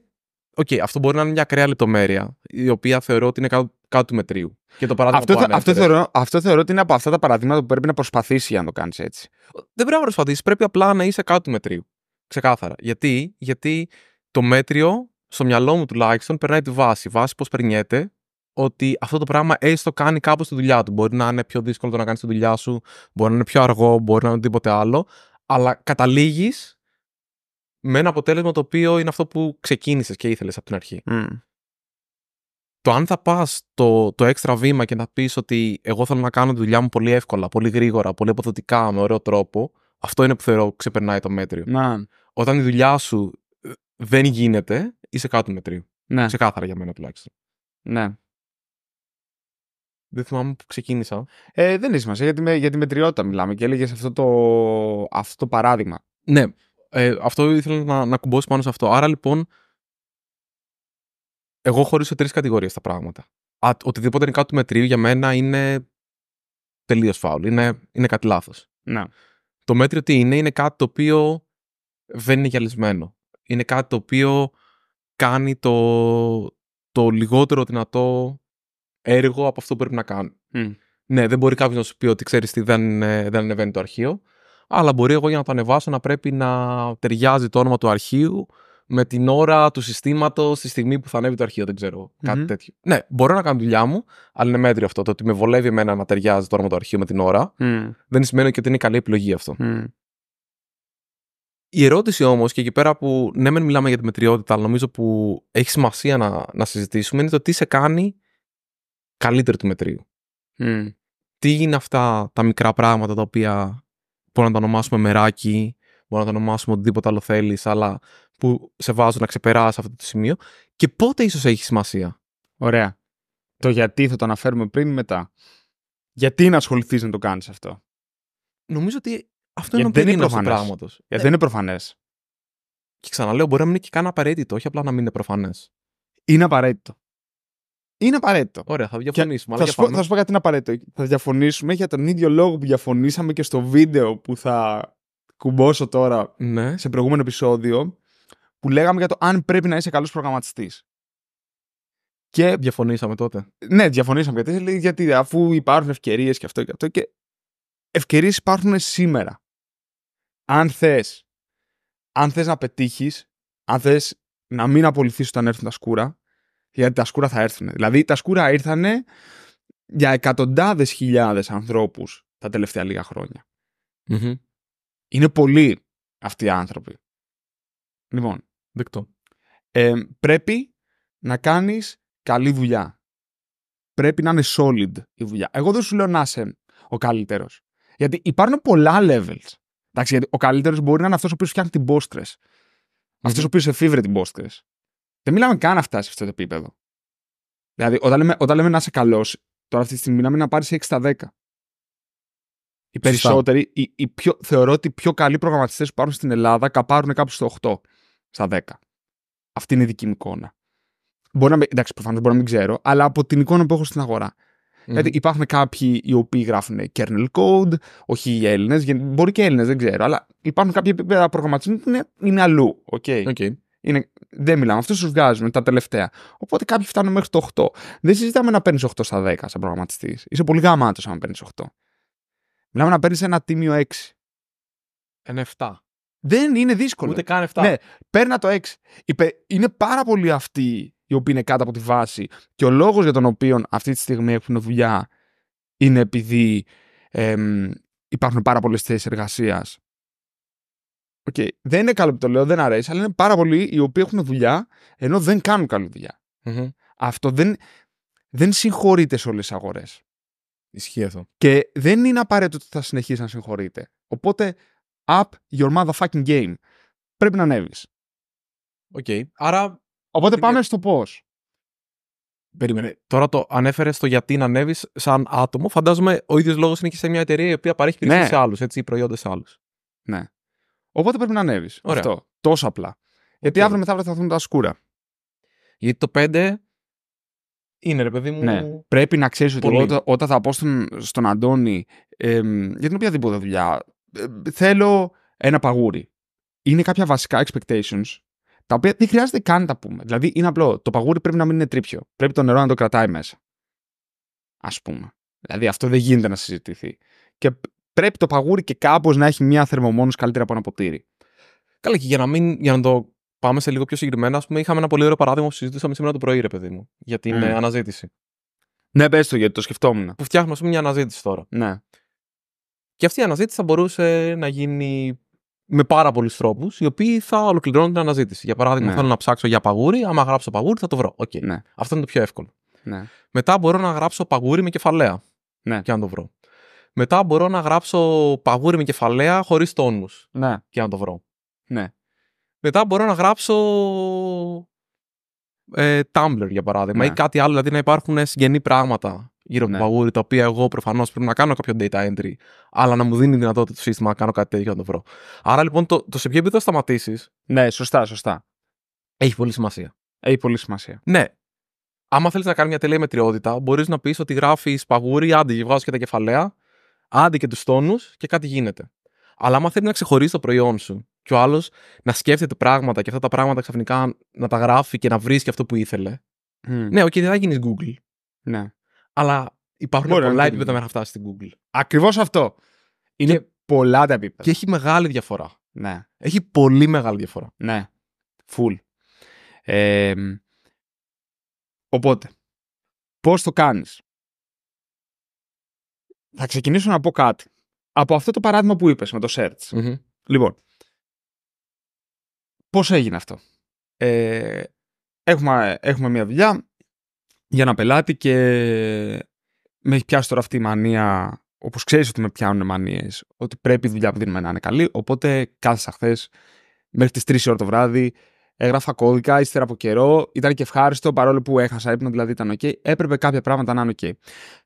Οκ, okay, αυτό μπορεί να είναι μια ακραία λεπτομέρεια, η οποία θεωρώ ότι είναι κάτω, του μετρίου. Και το παράδειγμα αυτό, που ανέφερε. αυτό, θεωρώ, αυτό θεωρώ ότι είναι από αυτά τα παραδείγματα που πρέπει να προσπαθήσει για να το κάνεις έτσι. Δεν πρέπει να προσπαθήσεις. Πρέπει απλά να είσαι κάτω του μετρίου. Ξεκάθαρα. Γιατί, γιατί το μέτριο, στο μυαλό μου τουλάχιστον, περνάει τη βάση. Βάση πώς περνιέται, ότι αυτό το πράγμα έστω κάνει κάπως τη δουλειά του. Μπορεί να είναι πιο δύσκολο το να κάνεις τη δουλειά σου, μπορεί να είναι πιο αργό, μπορεί να είναι οτιδήποτε άλλο, αλλά καταλήγεις με ένα αποτέλεσμα το οποίο είναι αυτό που ξεκίνησες και ήθελες από την αρχή. Το αν θα πας το, το έξτρα βήμα και να πεις ότι εγώ θέλω να κάνω τη δουλειά μου πολύ εύκολα, πολύ γρήγορα, πολύ αποδοτικά, με ωραίο τρόπο, αυτό είναι που θεωρώ ξεπερνάει το μέτριο. Να. Όταν η δουλειά σου δεν γίνεται, είσαι κάτω του μετρίου. Ναι. Ξεκάθαρα για μένα τουλάχιστον. Ναι. Δεν θυμάμαι που ξεκίνησα. Ε, δεν έχει γιατί με, για τη μετριότητα μιλάμε και έλεγες αυτό το, αυτό το παράδειγμα. Ναι. Ε, αυτό ήθελα να, να πάνω σε αυτό. Άρα λοιπόν, εγώ χωρίσω τρεις κατηγορίες τα πράγματα. Α, οτιδήποτε είναι κάτω του μετρίου για μένα είναι τελείως φάουλ. Είναι, είναι κάτι λάθος. Ναι. Το μέτριο τι είναι, είναι κάτι το οποίο δεν είναι γυαλισμένο είναι κάτι το οποίο κάνει το, το λιγότερο δυνατό έργο από αυτό που πρέπει να κάνει. Mm. Ναι, δεν μπορεί κάποιος να σου πει ότι ξέρεις τι δεν, ε, δεν ανεβαίνει το αρχείο, αλλά μπορεί εγώ για να το ανεβάσω να πρέπει να ταιριάζει το όνομα του αρχείου με την ώρα του συστήματος, στη στιγμή που θα ανέβει το αρχείο, δεν ξέρω. Mm-hmm. Κάτι τέτοιο. Ναι, μπορώ να κάνω δουλειά μου, αλλά είναι μέτριο αυτό. Το ότι με βολεύει εμένα να ταιριάζει το όνομα του αρχείου με την ώρα, mm. δεν σημαίνει και ότι είναι καλή επιλογή αυτό. Mm. Η ερώτηση όμως, και εκεί πέρα που ναι, μεν μιλάμε για τη μετριότητα, αλλά νομίζω που έχει σημασία να, να συζητήσουμε, είναι το τι σε κάνει καλύτερο του μετρίου. Mm. Τι είναι αυτά τα μικρά πράγματα τα οποία μπορούμε να τα ονομάσουμε μεράκι, μπορούμε να τα ονομάσουμε οτιδήποτε άλλο θέλεις, αλλά που σε βάζουν να ξεπεράσει αυτό το σημείο και πότε ίσως έχει σημασία. Ωραία. Το γιατί θα το αναφέρουμε πριν ή μετά. Γιατί να ασχοληθείς να το κάνεις αυτό. Νομίζω ότι αυτό είναι ο περίγραφο Γιατί δεν, είναι προφανές. Ε, και ξαναλέω, μπορεί να μην είναι και καν απαραίτητο, όχι απλά να μην είναι προφανές. Είναι απαραίτητο. Είναι απαραίτητο. Ωραία, θα διαφωνήσουμε. θα, σου πω, θα σου κάτι είναι απαραίτητο. Θα διαφωνήσουμε για τον ίδιο λόγο που διαφωνήσαμε και στο βίντεο που θα κουμπώσω τώρα ναι. σε προηγούμενο επεισόδιο. Που λέγαμε για το αν πρέπει να είσαι καλός προγραμματιστής. Και... Διαφωνήσαμε τότε. Ναι, διαφωνήσαμε γιατί, γιατί αφού υπάρχουν ευκαιρίες και αυτό και αυτό. Και ευκαιρίες υπάρχουν σήμερα αν θες να πετύχεις, αν θες να μην απολυθείς όταν έρθουν τα σκούρα, γιατί τα σκούρα θα έρθουν. Δηλαδή τα σκούρα ήρθαν για εκατοντάδες χιλιάδες ανθρώπους τα τελευταία λίγα Είναι πολλοί αυτοί οι άνθρωποι. Λοιπόν, Δεκτό. πρέπει να κάνεις καλή δουλειά. Πρέπει να είναι solid η δουλειά. Εγώ δεν σου λέω να είσαι ο καλύτερος. Γιατί υπάρχουν πολλά levels. Εντάξει, γιατί ο καλύτερος μπορεί να είναι αυτός ο οποίος φτιάχνει την πόστρε. Mm-hmm. Αυτός ο οποίος εφήβρε την πόστρε. Δεν μιλάμε καν να φτάσει σε αυτό το επίπεδο. Δηλαδή, όταν λέμε, όταν λέμε να είσαι καλός, τώρα αυτή τη στιγμή μιλάμε να πάρεις 6 στα 10. Οι περισσότεροι, οι, πιο, θεωρώ ότι οι πιο καλοί προγραμματιστές που υπάρχουν στην Ελλάδα καπάρουν κάπου στο 8 στα 10. Αυτή είναι η δική μου εικόνα. να, εντάξει, προφανώς μπορεί να μην ξέρω, αλλά από την εικόνα που έχω στην αγορά. Δηλαδή, υπάρχουν κάποιοι οι οποίοι γράφουν kernel code, όχι οι Έλληνες, μπορεί και Έλληνες, δεν ξέρω, αλλά υπάρχουν κάποια επίπεδα προγραμματισμού που είναι, είναι αλλού. Okay. Okay. Είναι, δεν μιλάμε, αυτούς τους βγάζουμε τα τελευταία. Οπότε κάποιοι φτάνουν μέχρι το 8. Δεν συζητάμε να παίρνεις 8 στα 10 σαν προγραμματιστής. Είσαι πολύ γαμάτος αν παίρνει 8. Μιλάμε να παίρνεις ένα τίμιο 6. Ένα 7. Δεν είναι δύσκολο. Ούτε καν 7. Ναι, παίρνα το 6. Είναι πάρα πολύ αυτοί οι οποίοι είναι κάτω από τη βάση. Και ο λόγος για τον οποίο αυτή τη στιγμή έχουν δουλειά είναι επειδή εμ, υπάρχουν πάρα πολλές θέσεις εργασίας. Okay. Δεν είναι καλό που το λέω, δεν αρέσει, αλλά είναι πάρα πολλοί οι οποίοι έχουν δουλειά ενώ δεν κάνουν καλή δουλειά. Αυτό δεν, δεν συγχωρείται σε όλες τις αγορές. Ισχύει αυτό. Και δεν είναι απαραίτητο ότι θα συνεχίσει να συγχωρείται. Οπότε, up your motherfucking game. Πρέπει να ανέβεις. Οκ. Okay. Άρα, Οπότε πάμε στο πώς. Περίμενε. Τώρα το ανέφερες στο γιατί να ανέβεις σαν άτομο. Φαντάζομαι ο ίδιος λόγος είναι και σε μια εταιρεία η οποία παρέχει ναι. υπηρεσίες σε άλλους ή προϊόντα σε άλλους. Ναι. Οπότε πρέπει να ανέβεις. Αυτό. Τόσο απλά. Γιατί αύριο μεθαύριο θα έρθουν τα σκούρα. Γιατί το 5 είναι ρε παιδί μου. Ναι. Πρέπει να ξέρεις ότι όταν θα πω στον, στον Αντώνη για την οποιαδήποτε δουλειά ε, θέλω ένα παγούρι. Είναι κάποια βασικά expectations τα οποία δεν χρειάζεται καν να τα πούμε. Δηλαδή είναι απλό. Το παγούρι πρέπει να μην είναι τρίπιο. Πρέπει το νερό να το κρατάει μέσα. Ας πούμε. Δηλαδή αυτό δεν γίνεται να συζητηθεί. Και πρέπει το παγούρι και κάπως να έχει μια θερμομόνωση καλύτερα από ένα ποτήρι. Καλά, και για να, μην, για να το πάμε σε λίγο πιο συγκεκριμένα, ας πούμε, είχαμε ένα πολύ ωραίο παράδειγμα που συζητήσαμε σήμερα το πρωί, ρε παιδί μου, για την ναι. Ε, αναζήτηση. Ναι, πες το γιατί το σκεφτόμουν. Που φτιάχνουμε, ας πούμε, μια αναζήτηση τώρα. Ναι. Και αυτή η αναζήτηση θα μπορούσε να γίνει με πάρα πολλούς τρόπους, οι οποίοι θα ολοκληρώνουν την αναζήτηση. Για παράδειγμα, ναι. θέλω να ψάξω για παγούρι. Άμα γράψω παγούρι, θα το βρω. Okay. Ναι. Αυτό είναι το πιο εύκολο. Ναι. Μετά μπορώ να γράψω παγούρι με κεφαλαία. Ναι. Και αν το βρω. Μετά μπορώ να γράψω παγούρι με κεφαλαία χωρίς τόνους. Ναι. Και αν το βρω. Ναι. Μετά μπορώ να γράψω. Ε, Tumblr για παράδειγμα ή ναι. κάτι άλλο, δηλαδή να υπάρχουν συγγενή πράγματα γύρω ναι. από το παγούρι, τα οποία εγώ προφανώς πρέπει να κάνω κάποιο data entry, αλλά να μου δίνει δυνατότητα το σύστημα να κάνω κάτι τέτοιο να το βρω. Άρα λοιπόν το, το σε ποιο επίπεδο σταματήσεις. Ναι, σωστά, σωστά. Έχει πολύ σημασία. Έχει πολύ σημασία. Ναι. Άμα θέλεις να κάνεις μια τελεία μετριότητα, μπορείς να πεις ότι γράφεις παγούρι, άντε βγάζει και τα κεφαλαία, άντε και τους τόνους και κάτι γίνεται. Αλλά άμα θέλεις να ξεχωρίσει το προϊόν σου και ο άλλος να σκέφτεται πράγματα και αυτά τα πράγματα ξαφνικά να τα γράφει και να βρίσκει αυτό που ήθελε. Mm. Ναι, οκ, okay, δεν θα γίνεις Google. Ναι αλλά υπάρχουν Μπορεί πολλά επίπεδα μέχρι αυτά στην Google. Ακριβώς αυτό. Είναι πολλά τα επίπεδα. Και έχει μεγάλη διαφορά. Ναι. Έχει πολύ μεγάλη διαφορά. Ναι. Φουλ. οπότε, πώς το κάνεις, Θα ξεκινήσω να πω κάτι. Από αυτό το παράδειγμα που είπες με το search. Λοιπόν, πώς έγινε αυτό. Ε, έχουμε, έχουμε μια δουλειά, για ένα πελάτη και με έχει πιάσει τώρα αυτή η μανία, όπως ξέρεις ότι με πιάνουν μανίες, ότι πρέπει η δουλειά που δίνουμε να είναι καλή, οπότε κάθεσα χθες μέχρι τις 3 ώρα το βράδυ, έγραφα κώδικα, ύστερα από καιρό, ήταν και ευχάριστο παρόλο που έχασα ύπνο, δηλαδή ήταν ok, έπρεπε κάποια πράγματα να είναι ok.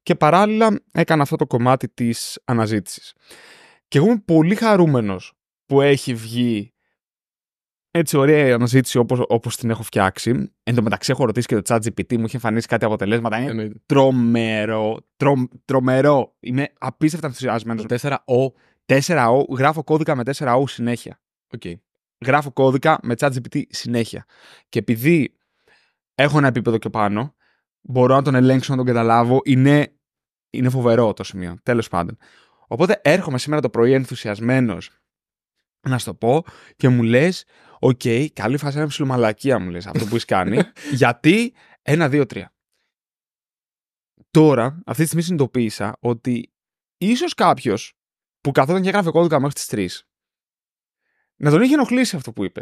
Και παράλληλα έκανα αυτό το κομμάτι της αναζήτησης. Και εγώ είμαι πολύ χαρούμενος που έχει βγει έτσι, ωραία η αναζήτηση όπως όπως την έχω φτιάξει. Εν τω μεταξύ, έχω ρωτήσει και το chat GPT, μου είχε εμφανίσει κάτι αποτελέσματα. Είναι Εννοείται. τρομερό. Τρο, τρομερό. Είμαι απίστευτα ενθουσιασμένος. 4O. 4O. Γράφω κώδικα με 4O συνέχεια. Okay. Γράφω κώδικα με chat GPT συνέχεια. Και επειδή έχω ένα επίπεδο και πάνω, μπορώ να τον ελέγξω, να τον καταλάβω. Είναι, είναι φοβερό το σημείο. Τέλος πάντων. Οπότε έρχομαι σήμερα το πρωί ενθουσιασμένος να σου το πω και μου λες Οκ, okay, καλή φάση είναι ψιλομαλακία μου λες, αυτό που έχεις κάνει. γιατί. Ένα, δύο, τρία. Τώρα, αυτή τη στιγμή συνειδητοποίησα ότι ίσως κάποιος που καθόταν και έγραφε κώδικα μέχρι τις 3, να τον είχε ενοχλήσει αυτό που είπες.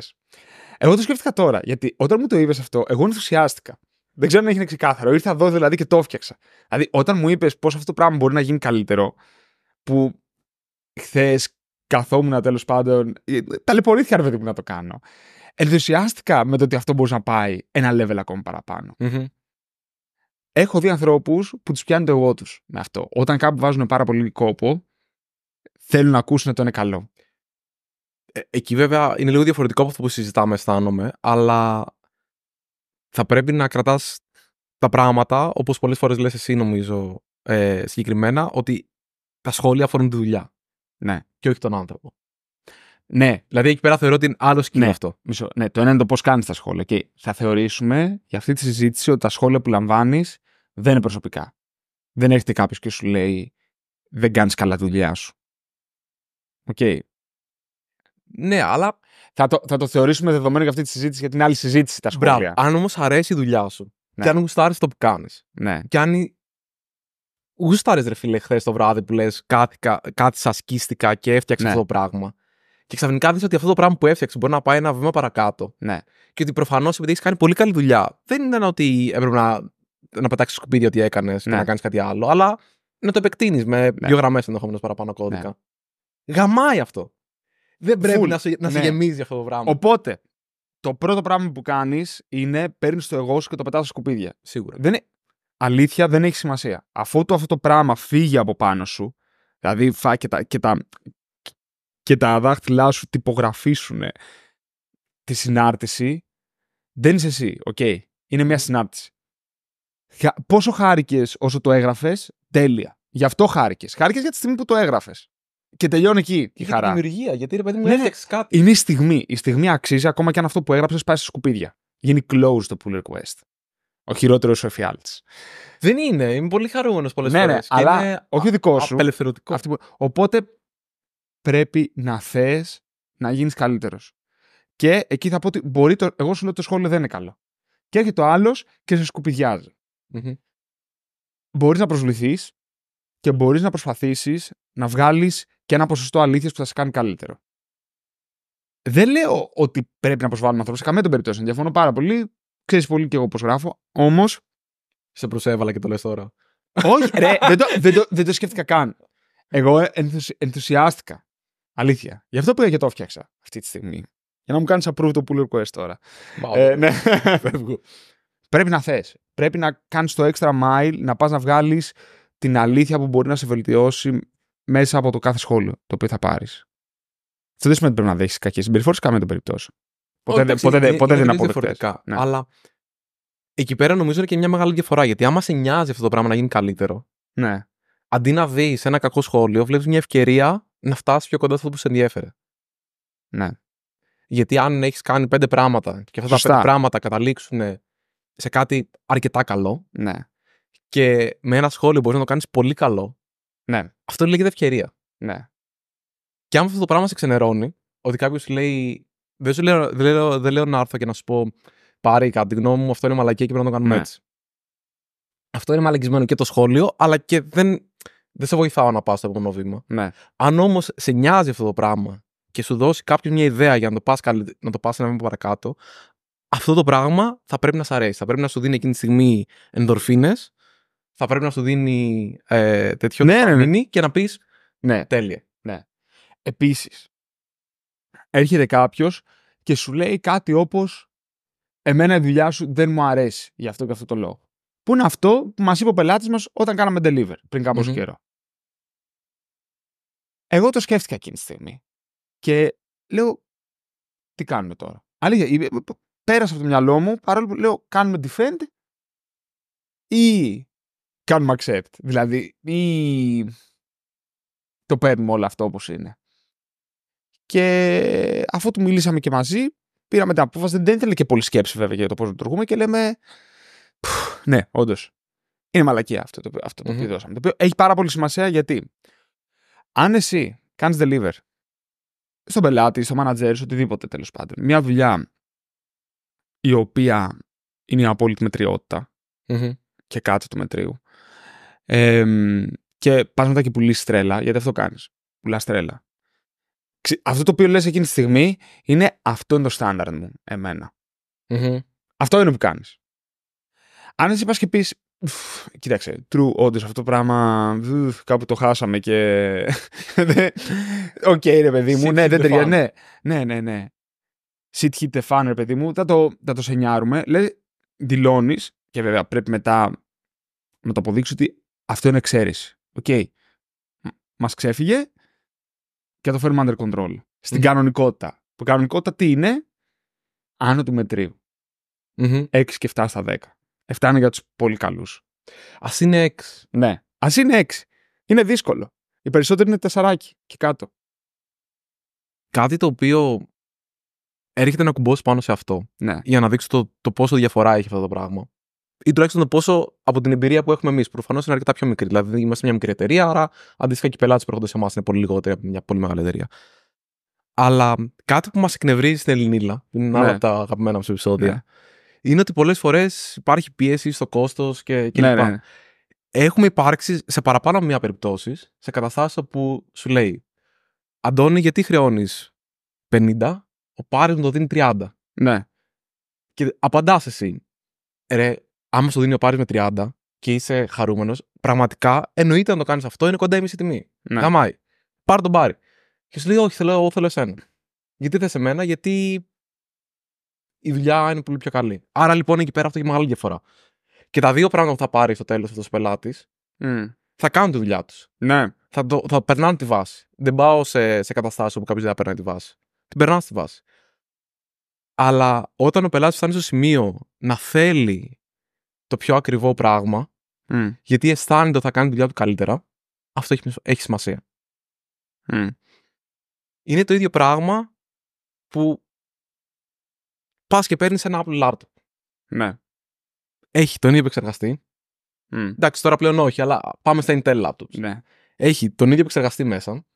Εγώ το σκέφτηκα τώρα, γιατί όταν μου το είπες αυτό, εγώ ενθουσιάστηκα. Δεν ξέρω αν έγινε ξεκάθαρο. Ήρθα εδώ δηλαδή και το έφτιαξα. Δηλαδή, όταν μου είπες πώς αυτό το πράγμα μπορεί να γίνει καλύτερο, που χθες καθόμουν τέλος πάντων. Ε, ταλαιπωρήθηκα, ρε παιδί μου, να το κάνω. Ενθουσιάστηκα με το ότι αυτό μπορεί να πάει ένα level ακόμα Έχω δει ανθρώπους που τους πιάνει το εγώ τους με αυτό. Όταν κάπου βάζουν πάρα πολύ κόπο, θέλουν να ακούσουν το είναι καλό. Ε, εκεί βέβαια είναι λίγο διαφορετικό από αυτό που συζητάμε, αισθάνομαι, αλλά θα πρέπει να κρατάς τα πράγματα, όπως πολλές φορές λες εσύ, νομίζω, ε, συγκεκριμένα, ότι τα σχόλια αφορούν τη δουλειά. Ναι. Και όχι τον άνθρωπο. Ναι, δηλαδή εκεί πέρα θεωρώ ότι είναι άλλο σκηνή ναι, αυτό. Μισό. Ναι, το ένα είναι το πώς κάνεις τα σχόλια. Και θα θεωρήσουμε για αυτή τη συζήτηση ότι τα σχόλια που λαμβάνεις δεν είναι προσωπικά. Δεν έρχεται κάποιος και σου λέει δεν κάνεις καλά τη δουλειά σου. Οκ. Okay. Ναι, αλλά θα το, θα το θεωρήσουμε δεδομένο για αυτή τη συζήτηση, για την άλλη συζήτηση τα σχόλια. Μπράβο. Αν όμως αρέσει η δουλειά σου, ναι. και αν στάρει το που κάνεις, ναι. και αν γούσταρες ρε φίλε χθες το βράδυ που λες κάτι, κάτι κίστηκα και έφτιαξε ναι. αυτό το πράγμα. Και ξαφνικά δεις ότι αυτό το πράγμα που έφτιαξε μπορεί να πάει ένα βήμα παρακάτω. Ναι. Και ότι προφανώς επειδή έχεις κάνει πολύ καλή δουλειά, δεν ήταν ότι έπρεπε να, να πετάξεις σκουπίδι ότι έκανε ναι. και να κάνεις κάτι άλλο, αλλά να το επεκτείνεις με ναι. δύο γραμμές ενδεχομένω παραπάνω κώδικα. Ναι. Γαμάει αυτό. Δεν πρέπει να, σε, να σε ναι. γεμίζει αυτό το πράγμα. Οπότε, το πρώτο πράγμα που κάνεις είναι παίρνεις το εγώ σου και το πετάς στα σκουπίδια. Σίγουρα. Δεν είναι αλήθεια δεν έχει σημασία. Αφού το αυτό το πράγμα φύγει από πάνω σου, δηλαδή φά και τα, και τα, και τα δάχτυλά σου τυπογραφήσουν τη συνάρτηση, δεν είσαι εσύ, οκ. Okay. Είναι μια συνάρτηση. Πόσο χάρηκες όσο το έγραφες, τέλεια. Γι' αυτό χάρηκες. Χάρηκες για τη στιγμή που το έγραφες. Και τελειώνει εκεί η χαρά. δημιουργία, γιατί ρε παιδί μου, ναι, ναι. έφτιαξες κάτι. Είναι η στιγμή. Η στιγμή αξίζει ακόμα και αν αυτό που έγραψες πάει σε σκουπίδια. Γίνει close το pull request. Ο χειρότερος εφιάλτη. Δεν είναι. Είμαι πολύ χαρούμενος πολλές ναι, φορέ. Ναι, αλλά όχι ο δικός σου. Απελευθερωτικό. Οπότε πρέπει να θες να γίνεις καλύτερος. Και εκεί θα πω ότι μπορεί το. Εγώ σου λέω ότι το σχόλιο δεν είναι καλό. Και έρχεται ο άλλος και σε σκουπιδιαζει mm-hmm. Μπορείς να προσβληθείς και μπορείς να προσπαθήσεις να βγάλεις και ένα ποσοστό αλήθειας που θα σε κάνει καλύτερο. Δεν λέω ότι πρέπει να προσβάλλουμε ανθρώπους σε καμία περίπτωση. Διαφωνώ πάρα πολύ ξέρεις πολύ και εγώ πώς γράφω. Όμως. Σε προσέβαλα και το λες τώρα. Όχι, ρε, δεν, το, δεν, το, δεν το σκέφτηκα καν. Εγώ ενθουσι, ενθουσιάστηκα. Αλήθεια. Γι' αυτό πήγα και το φτιάξα αυτή τη στιγμή. Για να μου κάνεις approve το pull request τώρα. Ε, ναι. Πρέπει να θες. Πρέπει να κάνεις το extra mile, να πας να βγάλεις την αλήθεια που μπορεί να σε βελτιώσει μέσα από το κάθε σχόλιο το οποίο θα πάρεις. Αυτό δεν σημαίνει ότι πρέπει να δέχει κακές συμπεριφορές, καμία των περιπτώσεων. Ποτέ, Όχι, ποτέ, είναι, ποτέ δεν διαφορετικά. Ναι. Αλλά εκεί πέρα νομίζω είναι και μια μεγάλη διαφορά. Γιατί άμα σε νοιάζει αυτό το πράγμα να γίνει καλύτερο, ναι. αντί να δεις ένα κακό σχόλιο, βλέπεις μια ευκαιρία να φτάσεις πιο κοντά σε αυτό που σε ενδιέφερε. Ναι. Γιατί αν έχεις κάνει πέντε πράγματα και αυτά τα πέντε πράγματα καταλήξουν σε κάτι αρκετά καλό. Ναι. Και με ένα σχόλιο μπορείς να το κάνεις πολύ καλό. Ναι. Αυτό λέγεται ευκαιρία. Ναι. Και αν αυτό το πράγμα σε ξενερώνει, ότι κάποιος λέει δεν, σου λέω, δεν, λέω, να έρθω και να σου πω πάρε κάτι, γνώμη μου, αυτό είναι μαλακία και πρέπει να το κάνουμε ναι. έτσι. Αυτό είναι μαλακισμένο και το σχόλιο, αλλά και δεν, δεν σε βοηθάω να πάω στο επόμενο βήμα. Ναι. Αν όμως σε νοιάζει αυτό το πράγμα και σου δώσει κάποιος μια ιδέα για να το πας ένα βήμα παρακάτω, αυτό το πράγμα θα πρέπει να σε αρέσει. Θα πρέπει να σου δίνει εκείνη τη στιγμή ενδορφίνες, θα πρέπει να σου δίνει ε, τέτοιο ναι, ναι, ναι. και να πεις ναι. τέλεια. Ναι. Επίσης, έρχεται κάποιος και σου λέει κάτι όπως Εμένα η δουλειά σου δεν μου αρέσει γι' αυτό και αυτό το λόγο. Που είναι αυτό που μας είπε ο πελάτης μας όταν κάναμε deliver πριν καπω καιρό. Εγώ το σκέφτηκα εκείνη τη στιγμή. Και λέω, τι κάνουμε τώρα. Αλήθεια, πέρασε από το μυαλό μου, παρόλο που λέω, κάνουμε defend ή κάνουμε accept. Δηλαδή, ή το παίρνουμε όλο αυτό όπως είναι. Και αφού του μιλήσαμε και μαζί, πήραμε την απόφαση. Δεν ήθελε και πολύ σκέψη βέβαια για το πώς λειτουργούμε και λέμε. Ναι, όντως. Είναι μαλακία αυτό το, αυτό το mm-hmm. οποίο δώσαμε. Το οποίο έχει πάρα πολύ σημασία γιατί αν εσύ κάνεις deliver στον πελάτη, στο manager, σε οτιδήποτε τέλος πάντων, μια δουλειά η οποία είναι η απόλυτη μετριότητα mm-hmm. και κάτω του μετρίου. Ε, και πας μετά και πουλήσει τρέλα, γιατί αυτό κάνεις. Πουλάς τρέλα αυτό το οποίο λες εκείνη τη στιγμή είναι αυτό είναι το στάνταρ μου, εμενα Αυτό είναι που κάνεις. Αν εσύ πας και πεις, κοίταξε, true, όντως αυτό το πράγμα, κάπου το χάσαμε και... Οκ okay, ρε παιδί μου, ναι, δεν ταιριάζει, ναι, ναι, ναι, ναι. Sit hit the fan, παιδί μου, θα το, θα το σενιάρουμε. Λες, δηλώνεις και βέβαια πρέπει μετά να το αποδείξεις ότι αυτό είναι εξαίρεση. Οκ. Μας ξέφυγε, και το φέρουμε under control. Στην mm-hmm. κανονικότητα. Που κανονικότητα τι είναι, άνω του μετρίου. 6 και 7 στα 10. 7 είναι για τους πολύ καλούς. Ας είναι 6. Ναι. Ας είναι 6. Είναι δύσκολο. Οι περισσότεροι είναι 4 και κάτω. Κάτι το οποίο έρχεται να κουμπώσει πάνω σε αυτό. Ναι. Για να δείξω το, το πόσο διαφορά έχει αυτό το πράγμα ή τουλάχιστον το πόσο από την εμπειρία που έχουμε εμείς. Προφανώς είναι αρκετά πιο μικρή. Δηλαδή, είμαστε μια μικρή εταιρεία, άρα αντίστοιχα και οι πελάτες που έρχονται σε εμάς είναι πολύ λιγότεροι από μια πολύ μεγάλη εταιρεία. Αλλά κάτι που μας εκνευρίζει στην Ελληνίλα, είναι ένα ναι. από τα αγαπημένα μου επεισόδια, ναι. είναι ότι πολλές φορές υπάρχει πίεση στο κόστος και, κλπ. Ναι, ναι, Έχουμε υπάρξει σε παραπάνω από μία περιπτώσει σε καταστάσεις που σου λέει Αντώνη, γιατί χρεώνεις 50, ο Πάρης μου το δίνει 30. Ναι. Και απαντάς εσύ. Ρε, άμα σου δίνει ο πάρει με 30 και είσαι χαρούμενος, πραγματικά εννοείται να το κάνεις αυτό, είναι κοντά η μισή τιμή. Ναι. Γαμάει. Πάρ τον Πάρη. Και σου λέει, Όχι, θέλω, εγώ θέλω εσένα. Γιατί θες εμένα, γιατί η δουλειά είναι πολύ πιο καλή. Άρα λοιπόν εκεί πέρα αυτό έχει μεγάλη διαφορά. Και τα δύο πράγματα που θα πάρει στο τέλος αυτός ο πελάτης θα κάνουν τη δουλειά τους. Ναι. Θα, το, θα περνάνε τη βάση. Δεν πάω σε, σε καταστάσεις όπου κάποιος δεν θα περνάει τη βάση. Την περνάς στη βάση. Αλλά όταν ο πελάτης φτάνει στο σημείο να θέλει το πιο ακριβό πράγμα, γιατί αισθάνεται ότι θα κάνει τη δουλειά του καλύτερα, αυτό έχει, έχει σημασία. Είναι το ίδιο πράγμα που πας και παίρνεις ένα Apple laptop. Ναι. Έχει τον ίδιο επεξεργαστή. Mm. Εντάξει, τώρα πλέον όχι, αλλά πάμε στα Intel laptops. Ναι. Έχει τον ίδιο επεξεργαστή μέσα,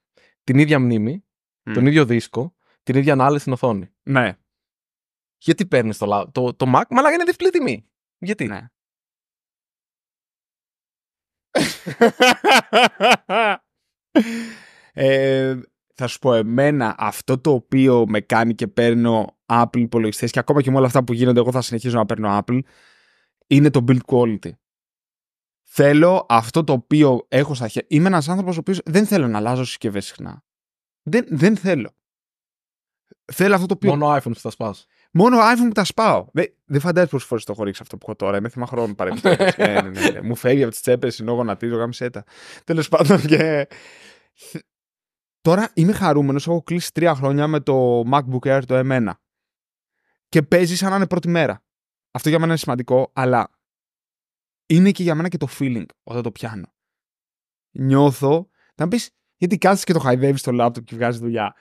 την ίδια μνήμη, τον ίδιο δίσκο, την ίδια ανάλυση στην οθόνη. Ναι. Γιατί παίρνεις το, το, το Mac, αλλά είναι διπλή τιμή. Γιατί. Ναι. Ε, θα σου πω εμένα αυτό το οποίο με κάνει και παίρνω Apple υπολογιστές και ακόμα και με όλα αυτά που γίνονται εγώ θα συνεχίζω να παίρνω Apple είναι το build quality. Θέλω αυτό το οποίο έχω στα χέρια. Είμαι ένας άνθρωπος ο οποίος δεν θέλω να αλλάζω συσκευές συχνά. Δεν, δεν θέλω. Θέλω αυτό το οποίο... Μόνο iPhone που θα Μόνο iPhone που τα σπάω. Δεν, δεν φαντάζεσαι πόσες φορές το χωρί αυτό που έχω τώρα. Είμαι θέμα χρόνου παρεμπιπτόντως. Ε, ναι, ναι, ναι, ναι, Μου φεύγει από τις τσέπες, ενώ γονατίζω, γάμισέτα. Τέλος πάντων και. Τώρα είμαι χαρούμενος. Έχω κλείσει τρία χρόνια με το MacBook Air το M1. Και παίζει σαν να είναι πρώτη μέρα. Αυτό για μένα είναι σημαντικό, αλλά είναι και για μένα και το feeling όταν το πιάνω. Νιώθω. Θα πεις, γιατί κάθεσαι και το χαϊδεύεις στο λάπτοπ και βγάζεις δουλειά.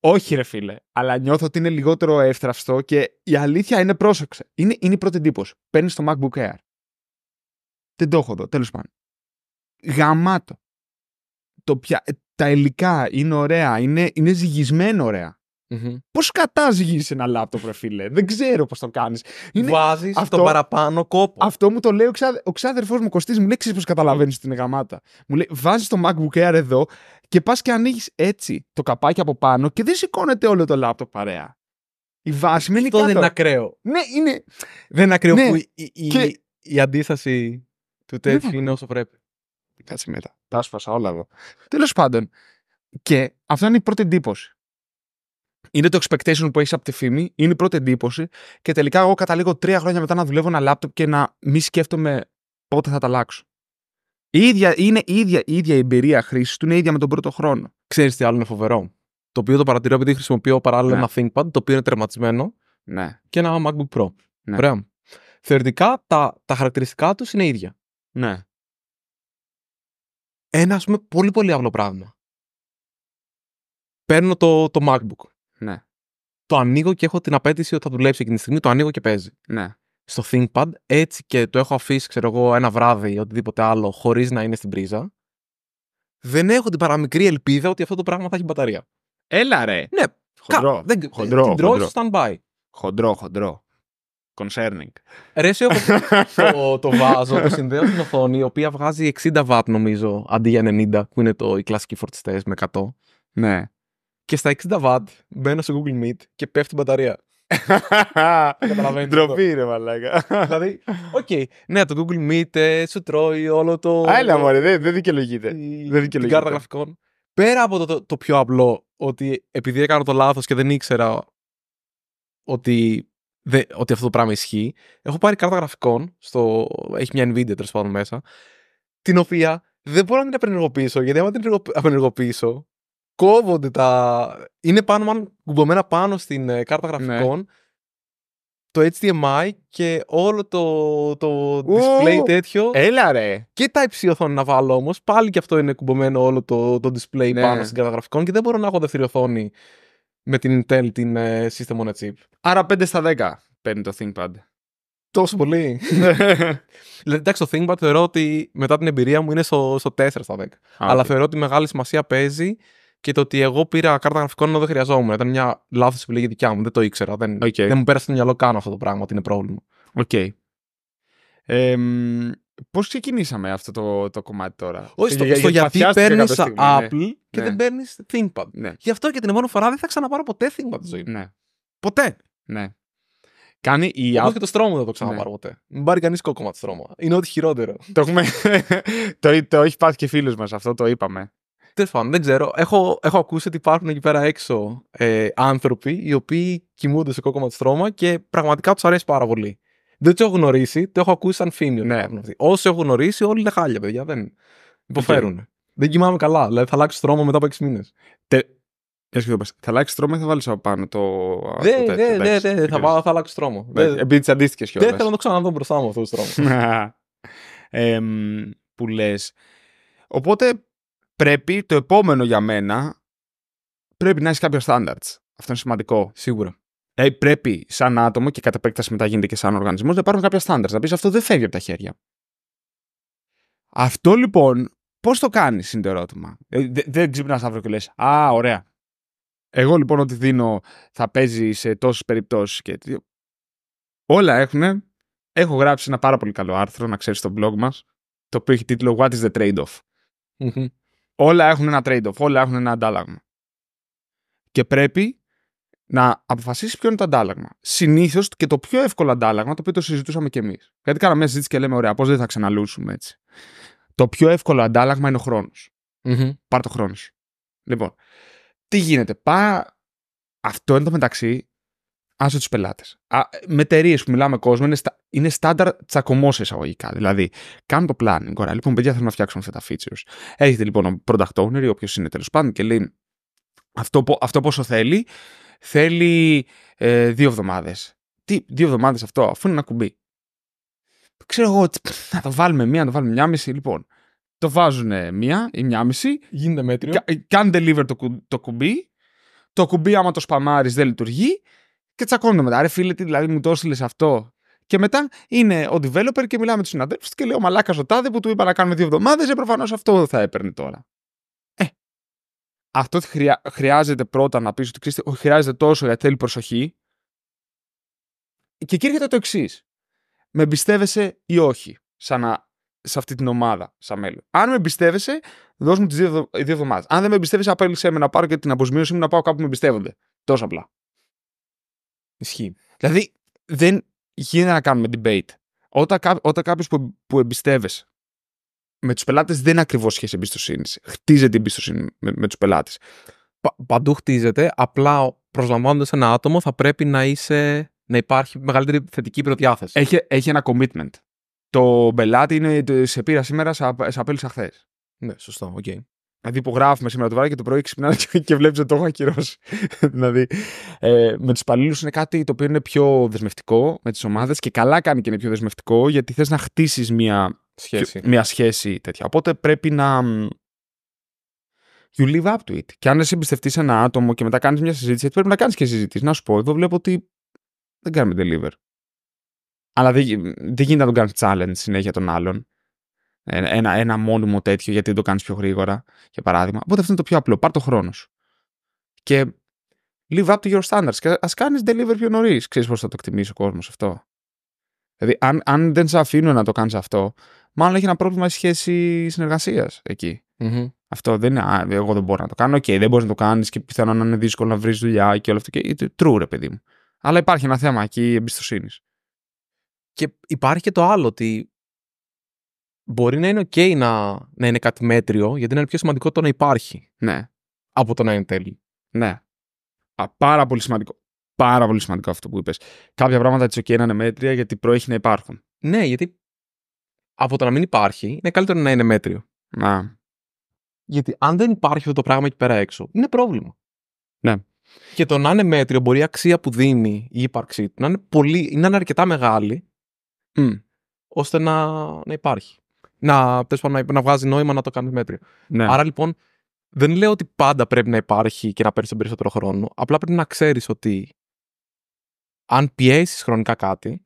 Όχι, ρε φίλε. Αλλά νιώθω ότι είναι λιγότερο εύθραυστο και η αλήθεια είναι πρόσεξε. Είναι, είναι η πρώτη εντύπωση. Παίρνεις το MacBook Air. Δεν το έχω εδώ, τέλος πάντων. Γαμάτο. Το πια, ε, τα υλικά είναι ωραία, είναι, είναι ζυγισμένο ωραία. Mm-hmm. Πώ ένα λάπτοπ, ρε φίλε. Δεν ξέρω πώς το κάνεις. Είναι... Βάζεις αυτό... παραπάνω κόπο. Αυτό μου το λέει ο, ξα... ο ξάδερφός μου Κωστής, μου λέει: Ξέρεις πώς καταλαβαίνεις mm. την γαμάτα. Μου λέει: Βάζεις το MacBook Air εδώ και πας και ανοίγεις έτσι το καπάκι από πάνω και δεν σηκώνεται όλο το λάπτοπ παρέα. Η βάση κάτω. Αυτό δεν είναι ακραίο. Ναι, είναι. Δεν είναι ακραίο ναι. που η, η, και... η αντίσταση του τέτοιου ναι. είναι όσο πρέπει. Κάτσε μετά. Τα σπάσα όλα εδώ. Τέλος πάντων. Και αυτό είναι η πρώτη εντύπωση είναι το expectation που έχεις από τη φήμη, είναι η πρώτη εντύπωση και τελικά εγώ καταλήγω τρία χρόνια μετά να δουλεύω ένα λάπτοπ και να μη σκέφτομαι πότε θα τα αλλάξω. ίδια, είναι η ίδια, η ίδια εμπειρία χρήσης του, είναι ίδια με τον πρώτο χρόνο. Ξέρεις τι άλλο είναι φοβερό. Το οποίο το παρατηρώ επειδή χρησιμοποιώ παράλληλα ναι. ένα ThinkPad, το οποίο είναι τερματισμένο ναι. και ένα MacBook Pro. Ναι. Ωραία. Θεωρητικά τα, τα χαρακτηριστικά τους είναι ίδια. Ναι. Ένα, ας πούμε, πολύ πολύ απλό πράγμα. Παίρνω το, το MacBook. Ναι. Το ανοίγω και έχω την απέτηση ότι θα δουλέψει εκείνη τη στιγμή, το ανοίγω και παίζει. Ναι. Στο ThinkPad, έτσι και το έχω αφήσει, ξέρω εγώ, ένα βράδυ ή οτιδήποτε άλλο, χωρίς να είναι στην πρίζα. Δεν έχω την παραμικρή ελπίδα ότι αυτό το πράγμα θα έχει μπαταρία. Έλα ρε. Ναι. Χοντρό. Κα... Δεν... Χοντρό. Την χοντρό. stand-by. Χοντρό, χοντρό. Concerning. Ρε, σε το, το βάζω, το συνδέω στην οθόνη, η οποία βγάζει 60 watt νομίζω, αντί για 90, που είναι το, οι κλασικοί φορτιστές με 100. Ναι και στα 60 w μπαίνω στο Google Meet και πέφτει η μπαταρία. Καταλαβαίνετε. Ντροπή ρε μαλάκα. Δηλαδή, οκ, ναι, το Google Meet ε, σου τρώει όλο το. Άλλα μωρέ, δεν δικαιολογείται. Δεν Την κάρτα γραφικών. Πέρα από το, πιο απλό, ότι επειδή έκανα το λάθος και δεν ήξερα ότι, αυτό το πράγμα ισχύει, έχω πάρει κάρτα γραφικών. έχει μια Nvidia τέλος μέσα. Την οποία δεν μπορώ να την απενεργοποιήσω, γιατί άμα την απενεργοποιήσω, κόβονται τα. Είναι πάνω, μάλλον κουμπωμένα πάνω στην ε, κάρτα ναι. γραφικών. Το HDMI και όλο το, το display τέτοιο. Έλα ρε. Και τα c να βάλω όμως. Πάλι και αυτό είναι κουμπωμένο όλο το, το display ναι. πάνω στην κάρτα γραφικών και δεν μπορώ να έχω δεύτερη οθόνη με την Intel την ε, System on a Chip. Άρα 5 στα 10 παίρνει το ThinkPad. Τόσο πολύ. δηλαδή, εντάξει, το ThinkPad θεωρώ ότι μετά την εμπειρία μου είναι στο, στο 4 στα 10. Αλλά θεωρώ ότι μεγάλη σημασία παίζει και το ότι εγώ πήρα κάρτα γραφικών ενώ δεν χρειαζόμουν. Ήταν μια λάθος επιλογή δικιά μου. Δεν το ήξερα. Δεν, δεν μου πέρασε το μυαλό καν αυτό το πράγμα ότι είναι πρόβλημα. Οκ. Okay. Ε, Πώς ξεκινήσαμε αυτό το, το κομμάτι τώρα. Όχι, ε, στο, στο γιατί παίρνει ναι. Apple και ναι. δεν παίρνεις ThinkPad. Ναι. Γι' αυτό και την επόμενη φορά δεν θα ξαναπάρω ποτέ ThinkPad ζωή Ναι. Ποτέ. Ναι. Κάνει η Apple. και το στρώμα δεν το ξαναπάρω ποτέ. Μην πάρει κανείς κόκκιμα το στρώμα. Είναι ό,τι χειρότερο. το, το έχει πάθει και φίλος μας αυτό, το είπαμε. Τέλος πάντων, δεν ξέρω. Έχω, έχω ακούσει ότι υπάρχουν εκεί πέρα έξω ε, άνθρωποι οι οποίοι κοιμούνται σε τους στρώμα και πραγματικά τους αρέσει πάρα πολύ. Δεν του έχω γνωρίσει, το έχω ακούσει σαν φήμιο. Ναι. Όσοι έχω γνωρίσει, όλοι είναι χάλια, παιδιά. Δεν υποφέρουν. Okay. Δεν κοιμάμαι καλά. Δηλαδή θα αλλάξει στρώμα μετά από 6 μήνες. Τε... Θα αλλάξει στρώμα ή θα βάλεις από πάνω το. Δεν, δεν, δεν. Θα, αλλάξει στρώμα. Ναι, επειδή τις αντίστοιχες κιόλα. Δεν θέλω να το ξαναδώ μπροστά μου αυτό το στρώμα. που λες. Οπότε πρέπει το επόμενο για μένα πρέπει να έχει κάποια standards. Αυτό είναι σημαντικό. Σίγουρα. Δηλαδή πρέπει σαν άτομο και κατά επέκταση μετά γίνεται και σαν οργανισμός να υπάρχουν κάποια standards. Να πεις αυτό δεν φεύγει από τα χέρια. Αυτό λοιπόν πώς το κάνεις είναι το ερώτημα. Ε, δεν δε ξυπνάς αύριο και λες. Α, ωραία. Εγώ λοιπόν ό,τι δίνω θα παίζει σε τόσες περιπτώσεις και Όλα έχουν. Έχω γράψει ένα πάρα πολύ καλό άρθρο, να ξέρεις στο blog μας, το οποίο έχει τίτλο What is the trade-off όλα έχουν ένα trade-off, όλα έχουν ένα αντάλλαγμα. Και πρέπει να αποφασίσεις ποιο είναι το αντάλλαγμα. Συνήθως και το πιο εύκολο αντάλλαγμα, το οποίο το συζητούσαμε κι εμείς. Γιατί κάναμε μια συζήτηση και λέμε, ωραία, πώς δεν θα ξαναλούσουμε έτσι. Το πιο εύκολο αντάλλαγμα είναι ο χρόνος. Πάρ το χρόνος σου. Λοιπόν, τι γίνεται. Πά... Αυτό είναι το μεταξύ. Άσε τους πελάτες. Με εταιρείες που μιλάμε κόσμο είναι στα είναι στάνταρ τσακωμό εισαγωγικά. Δηλαδή, κάνουν το planning. Ωραία, λοιπόν, παιδιά, θέλουν να φτιάξουν αυτά τα features. Έρχεται λοιπόν ο product owner, ο οποίο είναι τέλος πάντων, και λέει αυτό, αυτό πόσο θέλει. Θέλει ε, δύο εβδομάδες. Τι, δύο εβδομάδες αυτό, αφού είναι ένα κουμπί. Ξέρω εγώ, να το βάλουμε μία, να το βάλουμε μία μισή. Λοιπόν, το βάζουν μία ή μία μισή. Γίνεται μέτριο. Κάνει deliver το, το κουμπί. Το κουμπί, άμα το σπαμάρεις, δεν λειτουργεί. Και τσακώνονται μετά. Ρε φίλε, τι δηλαδή μου το έστειλες αυτό και μετά είναι ο developer και μιλάμε με τους συναδέλφους και λέει: Ο Μαλάκας ο τάδε που του είπα να κάνουμε δύο εβδομάδες, ε, προφανώς αυτό δεν θα έπαιρνε τώρα. Ε. Αυτό χρεια... χρειάζεται πρώτα να πεις ότι χρειάζεται τόσο γιατί θέλει προσοχή. Και εκεί έρχεται το εξής. Με εμπιστεύεσαι ή όχι, σαν να... σε αυτή την ομάδα, σαν μέλος. Αν με εμπιστεύεσαι, δώσ' μου τις δύο, εβδομάδες. Αν δεν με εμπιστεύεσαι, απέλυσε με να πάρω και την αποσμίωση μου να πάω κάπου που με εμπιστεύονται. Τόσο απλά. Ισχύει. Δηλαδή, δεν, γίνεται να κάνουμε debate. Όταν, όταν κάποιος που, που εμπιστεύεσαι με τους πελάτες δεν είναι ακριβώς σχέση εμπιστοσύνης. Χτίζεται η εμπιστοσύνη με, με τους πελάτες. Παντού χτίζεται. Απλά προσλαμβάνοντας ένα άτομο θα πρέπει να είσαι. Να υπάρχει μεγαλύτερη θετική προδιάθεση. Έχει, έχει ένα commitment. Το πελάτη είναι σε πήρα σήμερα, σε απέλησα χθες. Ναι, σωστό, Okay. Δηλαδή, υπογράφουμε σήμερα το βράδυ και το πρωί ξυπνάω και, βλέπεις ότι το έχω ακυρώσει. δηλαδή, ε, με τους υπαλλήλους είναι κάτι το οποίο είναι πιο δεσμευτικό με τις ομάδες και καλά κάνει και είναι πιο δεσμευτικό γιατί θες να χτίσεις μια σχέση. μια σχέση τέτοια. Οπότε πρέπει να. You live up to it. Και αν εσύ εμπιστευτείς ένα άτομο και μετά κάνεις μια συζήτηση, πρέπει να κάνεις και συζήτηση. Να σου πω, εδώ βλέπω ότι δεν κάνουμε deliver. Αλλά δεν, δεν γίνεται να τον κάνεις challenge συνέχεια των άλλων. Ένα, ένα μόνιμο τέτοιο, γιατί δεν το κάνεις πιο γρήγορα, για παράδειγμα. Οπότε αυτό είναι το πιο απλό. Πάρ το χρόνο σου. Και live up to your standards. Και ας κάνεις deliver πιο νωρίς. Ξέρεις πώς θα το εκτιμήσει ο κόσμος αυτό. Δηλαδή, αν, αν δεν σε αφήνουν να το κάνεις αυτό, μάλλον έχει ένα πρόβλημα σχέση συνεργασίας εκεί. Αυτό δεν είναι. εγώ δεν μπορώ να το κάνω. Οκ, okay, δεν μπορείς να το κάνεις και πιθανόν να είναι δύσκολο να βρεις δουλειά και όλο αυτό. Και, true, ρε παιδί μου. Αλλά υπάρχει ένα θέμα εκεί εμπιστοσύνης. Και υπάρχει και το άλλο ότι μπορεί να είναι OK να, να είναι κάτι μέτριο, γιατί είναι πιο σημαντικό το να υπάρχει. Ναι. Από το να είναι τέλειο. Ναι. Α, πάρα πολύ σημαντικό. Πάρα πολύ σημαντικό αυτό που είπες. Κάποια πράγματα της OK να είναι μέτρια, γιατί προέχει να υπάρχουν. Ναι, γιατί από το να μην υπάρχει, είναι καλύτερο να είναι μέτριο. Να. Γιατί αν δεν υπάρχει αυτό το πράγμα εκεί πέρα έξω, είναι πρόβλημα. Ναι. Και το να είναι μέτριο μπορεί η αξία που δίνει η ύπαρξή του να είναι, πολύ, είναι αρκετά μεγάλη, mm. ώστε να, να υπάρχει να, να, να βγάζει νόημα να το κάνεις μέτριο. Ναι. Άρα λοιπόν, δεν λέω ότι πάντα πρέπει να υπάρχει και να παίρνεις τον περισσότερο χρόνο. Απλά πρέπει να ξέρεις ότι αν πιέσεις χρονικά κάτι,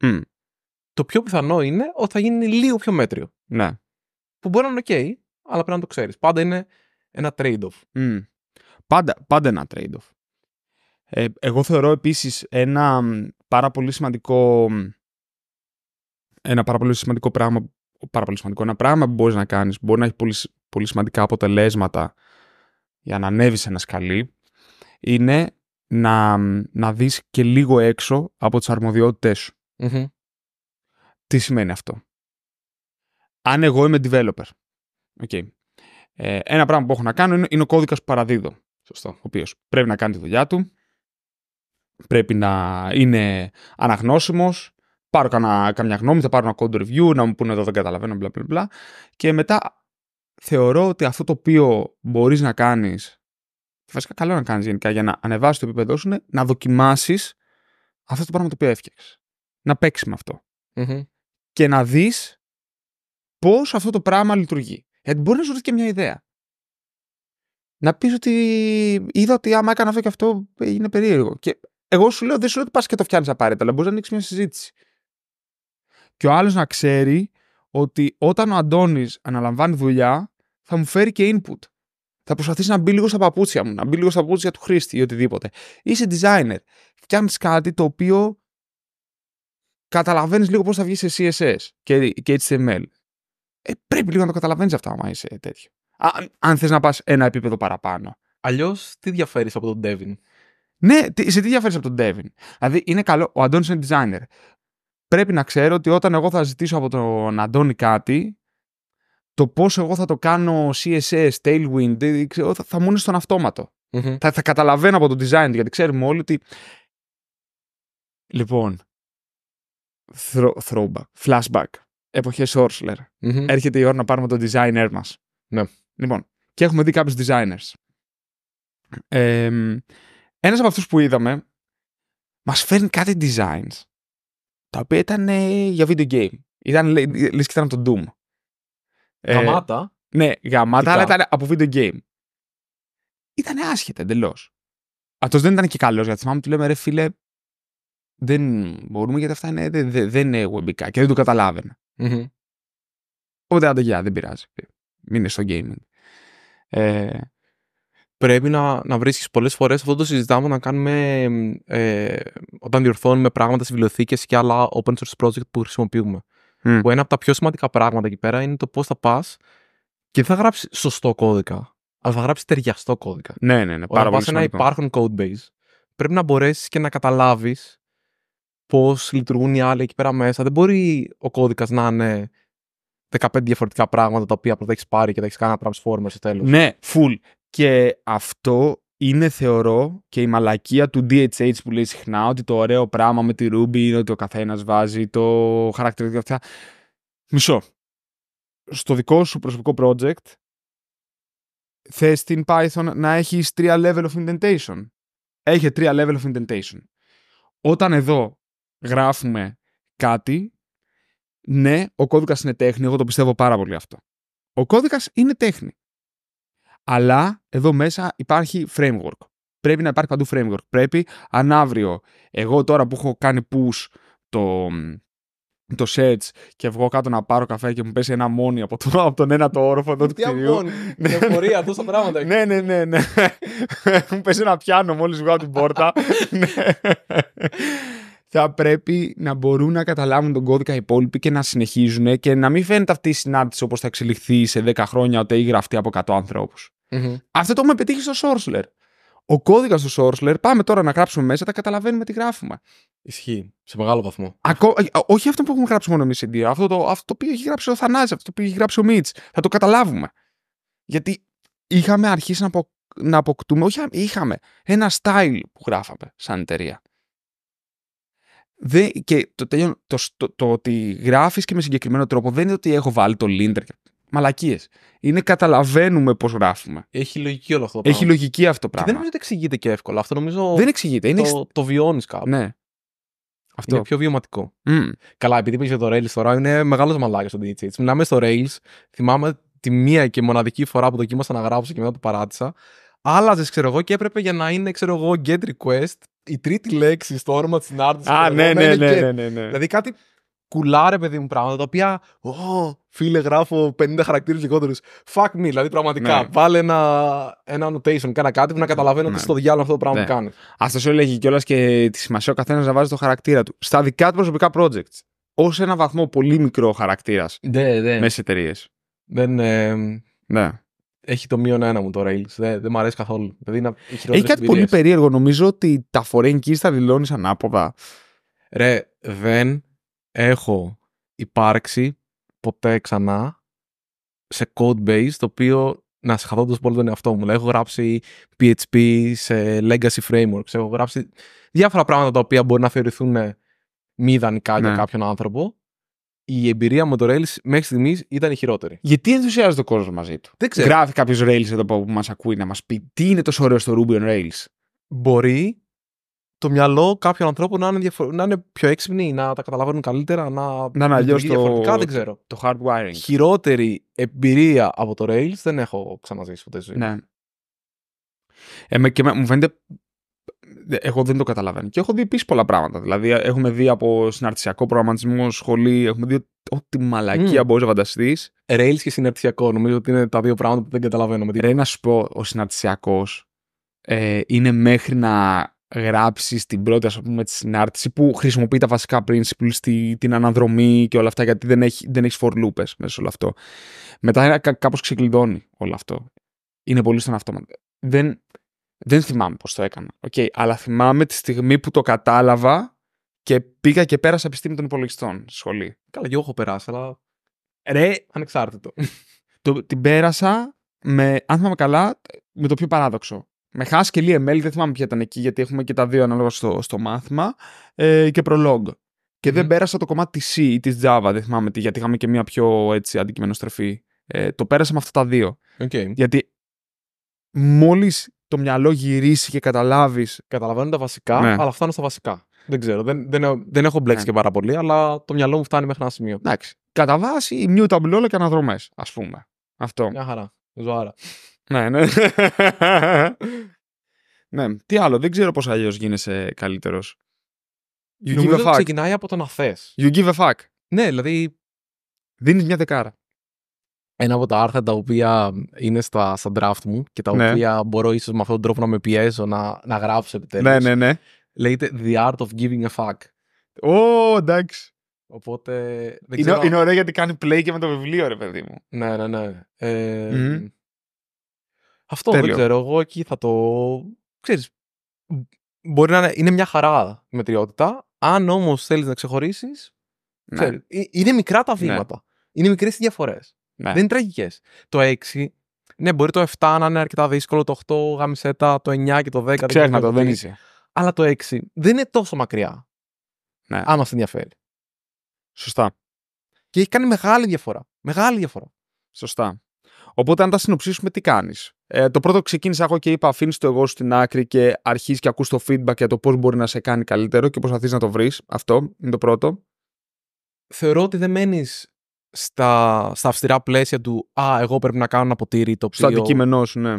το πιο πιθανό είναι ότι θα γίνει λίγο πιο μέτριο. Ναι. Που μπορεί να είναι οκ, αλλά πρέπει να το ξέρεις. Πάντα είναι ένα trade-off. Πάντα, πάντα ένα trade-off. Ε, εγώ θεωρώ επίσης ένα πάρα πολύ σημαντικό ένα πάρα πολύ σημαντικό πράγμα πάρα πολύ σημαντικό. Ένα πράγμα που μπορείς να κάνεις μπορεί να έχει πολύ, πολύ σημαντικά αποτελέσματα για να ανέβεις ένα σκαλί, είναι να, να δεις και λίγο έξω από τις αρμοδιότητές σου. Τι σημαίνει αυτό. Αν εγώ είμαι developer, okay. ε, ένα πράγμα που έχω να κάνω είναι, είναι ο κώδικας που παραδίδω, Σωστό. ο οποίος πρέπει να κάνει τη δουλειά του, πρέπει να είναι αναγνώσιμος, πάρω κανα, καμιά γνώμη, θα πάρω ένα code review, να μου πούνε εδώ δεν καταλαβαίνω, μπλα μπλα μπλα. Και μετά θεωρώ ότι αυτό το οποίο μπορείς να κάνεις, βασικά καλό να κάνεις γενικά για να ανεβάσεις το επίπεδό σου, είναι να δοκιμάσεις αυτό το πράγμα το οποίο έφτιαξες. Να παίξεις με αυτο mm Και να δεις πώς αυτό το πράγμα λειτουργεί. Γιατί μπορεί να σου δώσει και μια ιδέα. Να πεις ότι είδα ότι άμα έκανα αυτό και αυτό ε, είναι περίεργο. Και εγώ σου λέω, δεν σου λέω ότι πας και το φτιάχνεις απαραίτητα, αλλά μπορείς να ανοίξεις μια συζήτηση και ο άλλος να ξέρει ότι όταν ο Αντώνης αναλαμβάνει δουλειά, θα μου φέρει και input. Θα προσπαθήσει να μπει λίγο στα παπούτσια μου, να μπει λίγο στα παπούτσια του χρήστη ή οτιδήποτε. Είσαι designer. Φτιάχνεις κάτι το οποίο καταλαβαίνεις λίγο πώς θα βγεις σε CSS και, HTML. Ε, πρέπει λίγο να το καταλαβαίνεις αυτά, άμα είσαι τέτοιο. Α, αν θες να πας ένα επίπεδο παραπάνω. Αλλιώς, τι διαφέρεις από τον Devin. Ναι, σε τι διαφέρεις από τον Devin. Δηλαδή, είναι καλό. Ο Αντώνης είναι designer πρέπει να ξέρω ότι όταν εγώ θα ζητήσω από τον Αντώνη κάτι, το πώς εγώ θα το κάνω CSS, Tailwind, θα, θα μου είναι στον αυτοματο Θα, θα καταλαβαίνω από το design, γιατί ξέρουμε όλοι ότι... Λοιπόν, throwback, flashback, εποχές Orsler. mm Έρχεται η ώρα να πάρουμε τον designer μας. Ναι. Λοιπόν, και έχουμε δει κάποιους designers. Ε, ένας από αυτούς που είδαμε μας φέρνει κάτι designs τα οποία ήταν για video game. Ήταν, λες και ήταν το Doom. Ε, γαμάτα. ναι, γαμάτα, αλλά ήταν από video game. Ήταν άσχετα εντελώς. Αυτός δεν ήταν και καλός, γιατί θυμάμαι του λέμε ρε φίλε, δεν μπορούμε γιατί αυτά είναι, δεν, είναι webικά και δεν το καταλαβαινα mm-hmm. Οπότε άντε γεια, δεν πειράζει. Μείνε στο gaming. Ε, πρέπει να, να βρίσκεις πολλές φορές. Αυτό το συζητάμε να κάνουμε ε, όταν διορθώνουμε πράγματα στι βιβλιοθήκες και άλλα open source project που χρησιμοποιούμε. Mm. Που ένα από τα πιο σημαντικά πράγματα εκεί πέρα είναι το πώς θα πας και δεν θα γράψεις σωστό κώδικα, αλλά θα γράψεις ταιριαστό κώδικα. Ναι, ναι, ναι. Πάρα πα ένα υπάρχον code base, πρέπει να μπορέσεις και να καταλάβεις πώς λειτουργούν οι άλλοι εκεί πέρα μέσα. Δεν μπορεί ο κώδικας να είναι 15 διαφορετικά πράγματα τα οποία τα έχεις πάρει και τα έχεις κάνει ένα transformer στο τέλος. Ναι, full. Και αυτό είναι θεωρώ και η μαλακία του DHH που λέει συχνά ότι το ωραίο πράγμα με τη Ruby είναι ότι ο καθένας βάζει το χαρακτηριστικό αυτά. Μισό. Στο δικό σου προσωπικό project θες την Python να έχεις τρία level of indentation. Έχει τρία level of indentation. Όταν εδώ γράφουμε κάτι, ναι, ο κώδικας είναι τέχνη, εγώ το πιστεύω πάρα πολύ αυτό. Ο κώδικας είναι τέχνη. Αλλά εδώ μέσα υπάρχει framework. Πρέπει να υπάρχει παντού framework. Πρέπει αν αύριο, εγώ τώρα που έχω κάνει push το, το και βγω κάτω να πάρω καφέ και μου πέσει ένα μόνι από, το, από τον ένα το όροφο εδώ του κτηρίου. Τι ναι. τόσα πράγματα. Ναι, ναι, ναι. ναι. μου πέσει ένα πιάνο μόλις βγω από την πόρτα. Ναι θα πρέπει να μπορούν να καταλάβουν τον κώδικα οι υπόλοιποι και να συνεχίζουν και να μην φαίνεται αυτή η συνάντηση όπως θα εξελιχθεί σε 10 χρόνια ότι έχει γραφτεί από 100 ανθρώπου. Mm-hmm. Αυτό το έχουμε πετύχει στο Σόρσλερ. Ο κώδικας του Σόρσλερ, πάμε τώρα να γράψουμε μέσα, τα καταλαβαίνουμε τι γράφουμε. Ισχύει. Σε μεγάλο βαθμό. Ακό... Ε, ε, όχι αυτό που έχουμε γράψει μόνο εμείς οι Αυτό το, αυτό που έχει γράψει ο Θανάζη, αυτό που έχει γράψει ο Μίτ. Θα το καταλάβουμε. Γιατί είχαμε αρχίσει να, απο... να αποκτούμε, όχι είχαμε, ένα style που γράφαμε σαν εταιρεία και το, το, το, ότι γράφεις και με συγκεκριμένο τρόπο δεν είναι ότι έχω βάλει το Linter. Μαλακίες. Είναι καταλαβαίνουμε πώς γράφουμε. Έχει λογική όλο αυτό το πράγμα. Έχει λογική αυτό πράγμα. δεν νομίζω ότι εξηγείται και εύκολα. Αυτό νομίζω. Δεν εξηγείται. Είναι... Το, βιώνεις κάπου. Ναι. Αυτό. Είναι πιο βιωματικό. Mm. Καλά, επειδή πήγε το Rails τώρα, είναι μεγάλος μαλάκι στο DJ. Μιλάμε στο Rails. Θυμάμαι τη μία και μοναδική φορά που δοκίμασα να γράψω και μετά το παράτησα. Άλλαζες, ξέρω εγώ, και έπρεπε για να είναι, ξέρω εγώ, get request η τρίτη λέξη στο όνομα της συνάρτησης. Α, ναι, ναι ναι, ναι, ναι, ναι, Δηλαδή κάτι κουλάρε, παιδί μου, πράγματα τα οποία. Ω, φίλε, γράφω 50 χαρακτήρες λιγότερους. Fuck me, δηλαδή πραγματικά. Ναι. Βάλε ένα, annotation, κάνα κάτι που να καταλαβαίνω ότι στο διάλογο αυτό το πράγμα ναι. κάνει. το σου έλεγε κιόλας και τη σημασία ο καθένας να βάζει το χαρακτήρα του. Στα δικά του προσωπικά projects. Ως ένα βαθμό πολύ μικρό χαρακτήρας ναι, ναι. μέσα εταιρείες. Δεν. Ε, ναι έχει το μείον ένα μου τώρα. Δεν, δεν μου αρέσει καθόλου. Δηλαδή, Έχει κάτι πολύ περίεργο. Νομίζω ότι τα foreign keys θα δηλώνεις ανάποδα. Ρε, δεν έχω υπάρξει ποτέ ξανά σε code base το οποίο να συγχαθώ τόσο πολύ τον εαυτό μου. έχω γράψει PHP σε legacy frameworks. Έχω γράψει διάφορα πράγματα τα οποία μπορεί να θεωρηθούν μη ιδανικά για ναι. κάποιον άνθρωπο η εμπειρία μου το Rails μέχρι στιγμής ήταν η χειρότερη. Γιατί ενθουσιάζεται ο κόσμος μαζί του. Δεν ξέρω. Γράφει κάποιος Rails εδώ που μας ακούει να μας πει τι είναι τόσο ωραίο στο Ruby on Rails. Μπορεί το μυαλό κάποιων ανθρώπων να είναι, πιο έξυπνοι, να τα καταλαβαίνουν καλύτερα, να, να αλλιώ διαφορετικά. Το... Δεν ξέρω. Το hardwiring. Χειρότερη εμπειρία από το Rails δεν έχω ξαναζήσει ποτέ ζωή. Ναι. Ε, και μου φαίνεται εγώ δεν το καταλαβαίνω. Και έχω δει επίσης πολλά πράγματα. Δηλαδή, έχουμε δει από συναρτησιακό προγραμματισμό σχολή, έχουμε δει ό,τι μαλακία mm. μπορείς να φανταστείς. Ρέιλ και συναρτησιακό, νομίζω ότι είναι τα δύο πράγματα που δεν καταλαβαίνω. Ρε, να σου πω, ο συναρτησιακός ε, είναι μέχρι να γράψεις την πρώτη ας πούμε τη συνάρτηση που χρησιμοποιεί τα βασικά principles, τη, την αναδρομή και όλα αυτά γιατί δεν έχει δεν έχεις for loops μέσα σε όλο αυτό. Μετά κάπως ξεκλειδώνει όλο αυτό. Είναι πολύ στον αυτόματο. Δεν, δεν θυμάμαι πώς το έκανα. Okay. Αλλά θυμάμαι τη στιγμή που το κατάλαβα και πήγα και πέρασα επιστήμη των υπολογιστών στη σχολή. Καλά, και εγώ έχω περάσει, αλλά. Ρε, ανεξάρτητο. το, την πέρασα με, αν θυμάμαι καλά, με το πιο παράδοξο. Με Haskell ή ML, δεν θυμάμαι ποια ήταν εκεί, γιατί έχουμε και τα δύο ανάλογα στο, στο μάθημα, ε, και προλόγ. Και δεν πέρασα το κομμάτι τη C ή της Java, δεν θυμάμαι τι, γιατί είχαμε και μια πιο έτσι αντικειμενοστρεφή. Ε, το πέρασα με αυτά τα δύο. Okay. Γιατί μόλις το μυαλό γυρίσει και καταλάβεις. Καταλαβαίνω τα βασικά, ναι. αλλά φτάνω στα βασικά. Δεν ξέρω, δεν, δεν, δεν έχω μπλέξει ναι. και πάρα πολύ, αλλά το μυαλό μου φτάνει μέχρι ένα σημείο. Εντάξει. Κατά βάση, mutable όλα και αναδρομές, ας πούμε. Αυτό. Μια χαρά. Ζωάρα. ναι, ναι. ναι. Τι άλλο, δεν ξέρω πώς αλλιώς γίνεσαι καλύτερος. You, give a fuck. Ξεκινάει από το να θες. You give a fuck. Ναι, δηλαδή. Δίνεις μια δεκάρα ένα από τα άρθρα τα οποία είναι στα, στα draft μου και τα ναι. οποία μπορώ ίσως με αυτόν τον τρόπο να με πιέζω να, να γράψω επιτέλους. Ναι, ναι, ναι. Λέγεται The Art of Giving a Fuck. Ω, oh, εντάξει. Οπότε. ξέρω... είναι, είναι γιατί κάνει play και με το βιβλίο, ρε παιδί μου. Ναι, ναι, ναι. Ε, mm-hmm. Αυτό Τέλειο. δεν ξέρω. Εγώ εκεί θα το. ξέρεις, Μπορεί να είναι, είναι μια χαρά μετριότητα. Αν όμως θέλεις να ξεχωρίσεις. Ναι. Είναι μικρά τα ναι. βήματα. Ναι. Είναι μικρές οι διαφορές. Ναι. Δεν είναι τραγικές. Το 6, ναι, μπορεί το 7 να είναι αρκετά δύσκολο, το 8 γαμισέτα, το 9 και το 10. Ξέρει να το δεν είσαι. Αλλά το 6 δεν είναι τόσο μακριά. Ναι. Άμα ενδιαφέρει. Σωστά. Και έχει κάνει μεγάλη διαφορά. Μεγάλη διαφορά. Σωστά. Οπότε, αν τα συνοψίσουμε, τι κάνεις. Ε, το πρώτο ξεκίνησα εγώ και είπα: Αφήνεις το εγώ στην άκρη και αρχίζεις και ακούς το feedback για το πώς μπορεί να σε κάνει καλύτερο και προσπαθεί να το βρεις. Αυτό είναι το πρώτο. Θεωρώ ότι δεν μένεις στα, στα αυστηρά πλαίσια του «Α, εγώ πρέπει να κάνω ένα ποτήρι το οποίο...» Στο αντικείμενό σου, ναι.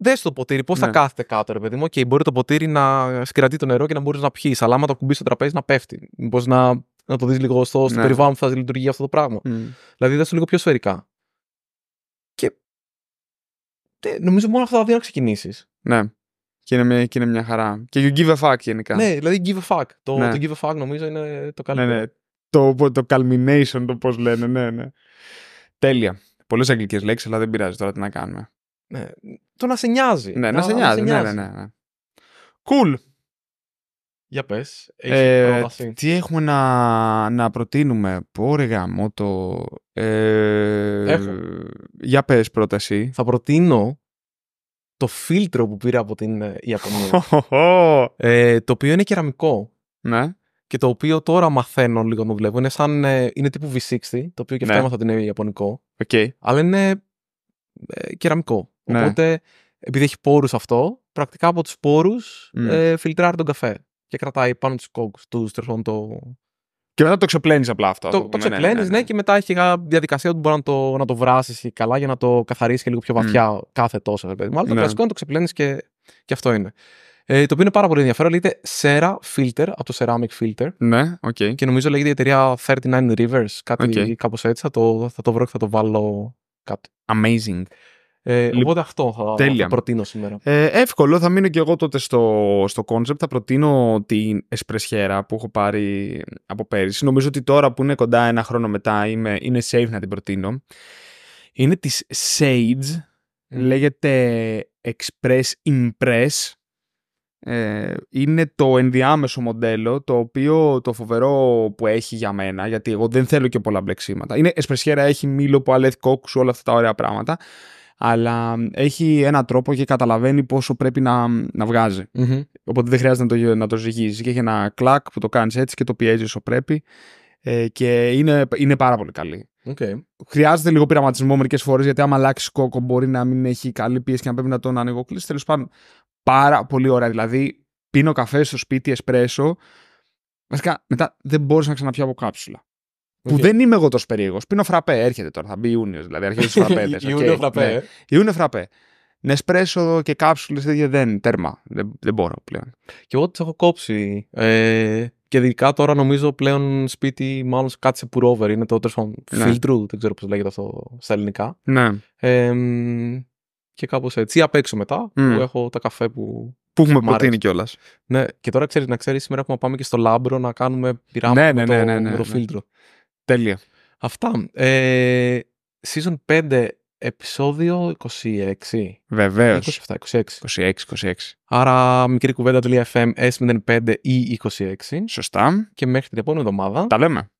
Δες το ποτήρι, πώς θα ναι. κάθεται κάτω, ρε παιδί μου. Okay, μπορεί το ποτήρι να σκρατεί το νερό και να μπορείς να πιεις. Αλλά άμα το κουμπί στο τραπέζι να πέφτει. Μήπω να, να το δεις λίγο στο, ναι. στο περιβάλλον που θα λειτουργεί αυτό το πράγμα. Mm. Δηλαδή, δες το λίγο πιο σφαιρικά. Και. Ε, νομίζω μόνο αυτά τα δύο να ξεκινήσεις. Ναι. Και είναι, μια, χαρά. Και you give a fuck γενικά. Ναι, δηλαδή give a fuck. Το, ναι. give a fuck νομίζω είναι το καλύτερο. Ναι, ναι το, το culmination, το πώς λένε. Ναι, ναι. Τέλεια. Πολλές αγγλικές λέξεις, αλλά δεν πειράζει τώρα τι να κάνουμε. Ναι. Το να σε νοιάζει. Ναι, να, να σε ναι, νοιάζει. Ναι, ναι, ναι, Cool. Για πες. Ε, τι έχουμε να, να προτείνουμε. Πόρεγα, το. Ε, για πες πρόταση. Θα προτείνω το φίλτρο που πήρα από την ε, Ιαπωνία. ε, το οποίο είναι κεραμικό. Ναι και το οποίο τώρα μαθαίνω λίγο να βλέπω, Είναι σαν. Ε, είναι τύπου V60, το οποίο και αυτό ναι. έμαθα ότι είναι Ιαπωνικό. Okay. Αλλά είναι ε, κεραμικό. Ναι. Οπότε, επειδή έχει πόρους αυτό, πρακτικά από τους πόρους mm. Ε, φιλτράρει τον καφέ και κρατάει πάνω τους κόκκους τους το. Και μετά το ξεπλένεις απλά αυτό. Το, το ναι, ξεπλένεις, ναι, ναι, ναι, και μετά έχει διαδικασία που μπορεί να το, να το βράσεις καλά για να το καθαρίσεις και λίγο πιο mm. βαθιά mm. κάθε τόσο. Αλλά το κλασικό είναι το ξεπλένεις και, και αυτό είναι. Ε, το οποίο είναι πάρα πολύ ενδιαφέρον. Λέγεται Sera Filter, από το Ceramic Filter. Ναι, οκ. Okay. Και νομίζω λέγεται η εταιρεία 39 Rivers, κάτι okay. κάπως έτσι. Θα το, θα το βρω και θα το βάλω κάτω. Amazing. Ε, οπότε αυτό θα, θα προτείνω σήμερα. Ε, εύκολο, θα μείνω και εγώ τότε στο, στο concept. Θα προτείνω την εσπρεσιέρα που έχω πάρει από πέρυσι. Νομίζω ότι τώρα που είναι κοντά ένα χρόνο μετά είμαι, είναι safe να την προτείνω. Είναι της Sage, mm. λέγεται Express Impress ε, είναι το ενδιάμεσο μοντέλο το οποίο το φοβερό που έχει για μένα γιατί εγώ δεν θέλω και πολλά μπλεξίματα είναι εσπρεσιέρα, έχει μήλο, που αλέθει κόκκους όλα αυτά τα ωραία πράγματα αλλά έχει ένα τρόπο και καταλαβαίνει πόσο πρέπει να, να βγαζει οπότε δεν χρειάζεται να το, να το ζυγίζεις και έχει ένα κλακ που το κάνεις έτσι και το πιέζεις όσο πρέπει ε, και είναι, είναι πάρα πολύ καλή Okay. Χρειάζεται λίγο πειραματισμό μερικές φορές γιατί άμα αλλάξεις κόκκο μπορεί να μην έχει καλή πίεση και να πρέπει να τον ανοίγω κλείσει. Τέλος πάντων, πάρα πολύ ώρα. Δηλαδή, πίνω καφέ στο σπίτι, εσπρέσο. Βασικά, μετά δεν μπορούσα να ξαναπιάω από κάψουλα. Που δεν είμαι εγώ τόσο περίεργος. Πίνω φραπέ, έρχεται τώρα. Θα μπει Ιούνιος, δηλαδή αρχίζει του φραπέδε. Ιούνιο φραπέ. Ναι. Ιούνιο φραπέ. Νεσπρέσο και κάψουλες δεν, δεν τέρμα. Δεν, δεν μπορώ πλέον. Και εγώ τις έχω κόψει. Ε, και ειδικά τώρα νομίζω πλέον σπίτι, μάλλον κάτσε σε pullover. Είναι το τέλος ναι. δεν ξέρω πώς λέγεται αυτό στα ελληνικά. Ναι. Ε, και κάπως έτσι. Ή απ' έξω μετά, που έχω τα καφέ που. Που έχουμε ποτίνει κιόλας. Ναι, και τώρα ξέρεις να ξέρεις, σήμερα έχουμε πάμε και στο λάμπρο να κάνουμε πειράματα ναι, ναι, με το φίλτρο. Τέλεια. Αυτά. Ε, season 5, επεισόδιο 26. Βεβαίω. 27, 26. 26, 26. Άρα μικρή κουβέντα.fm S05 ή 26. Σωστά. Και μέχρι την επόμενη εβδομάδα. Τα λέμε.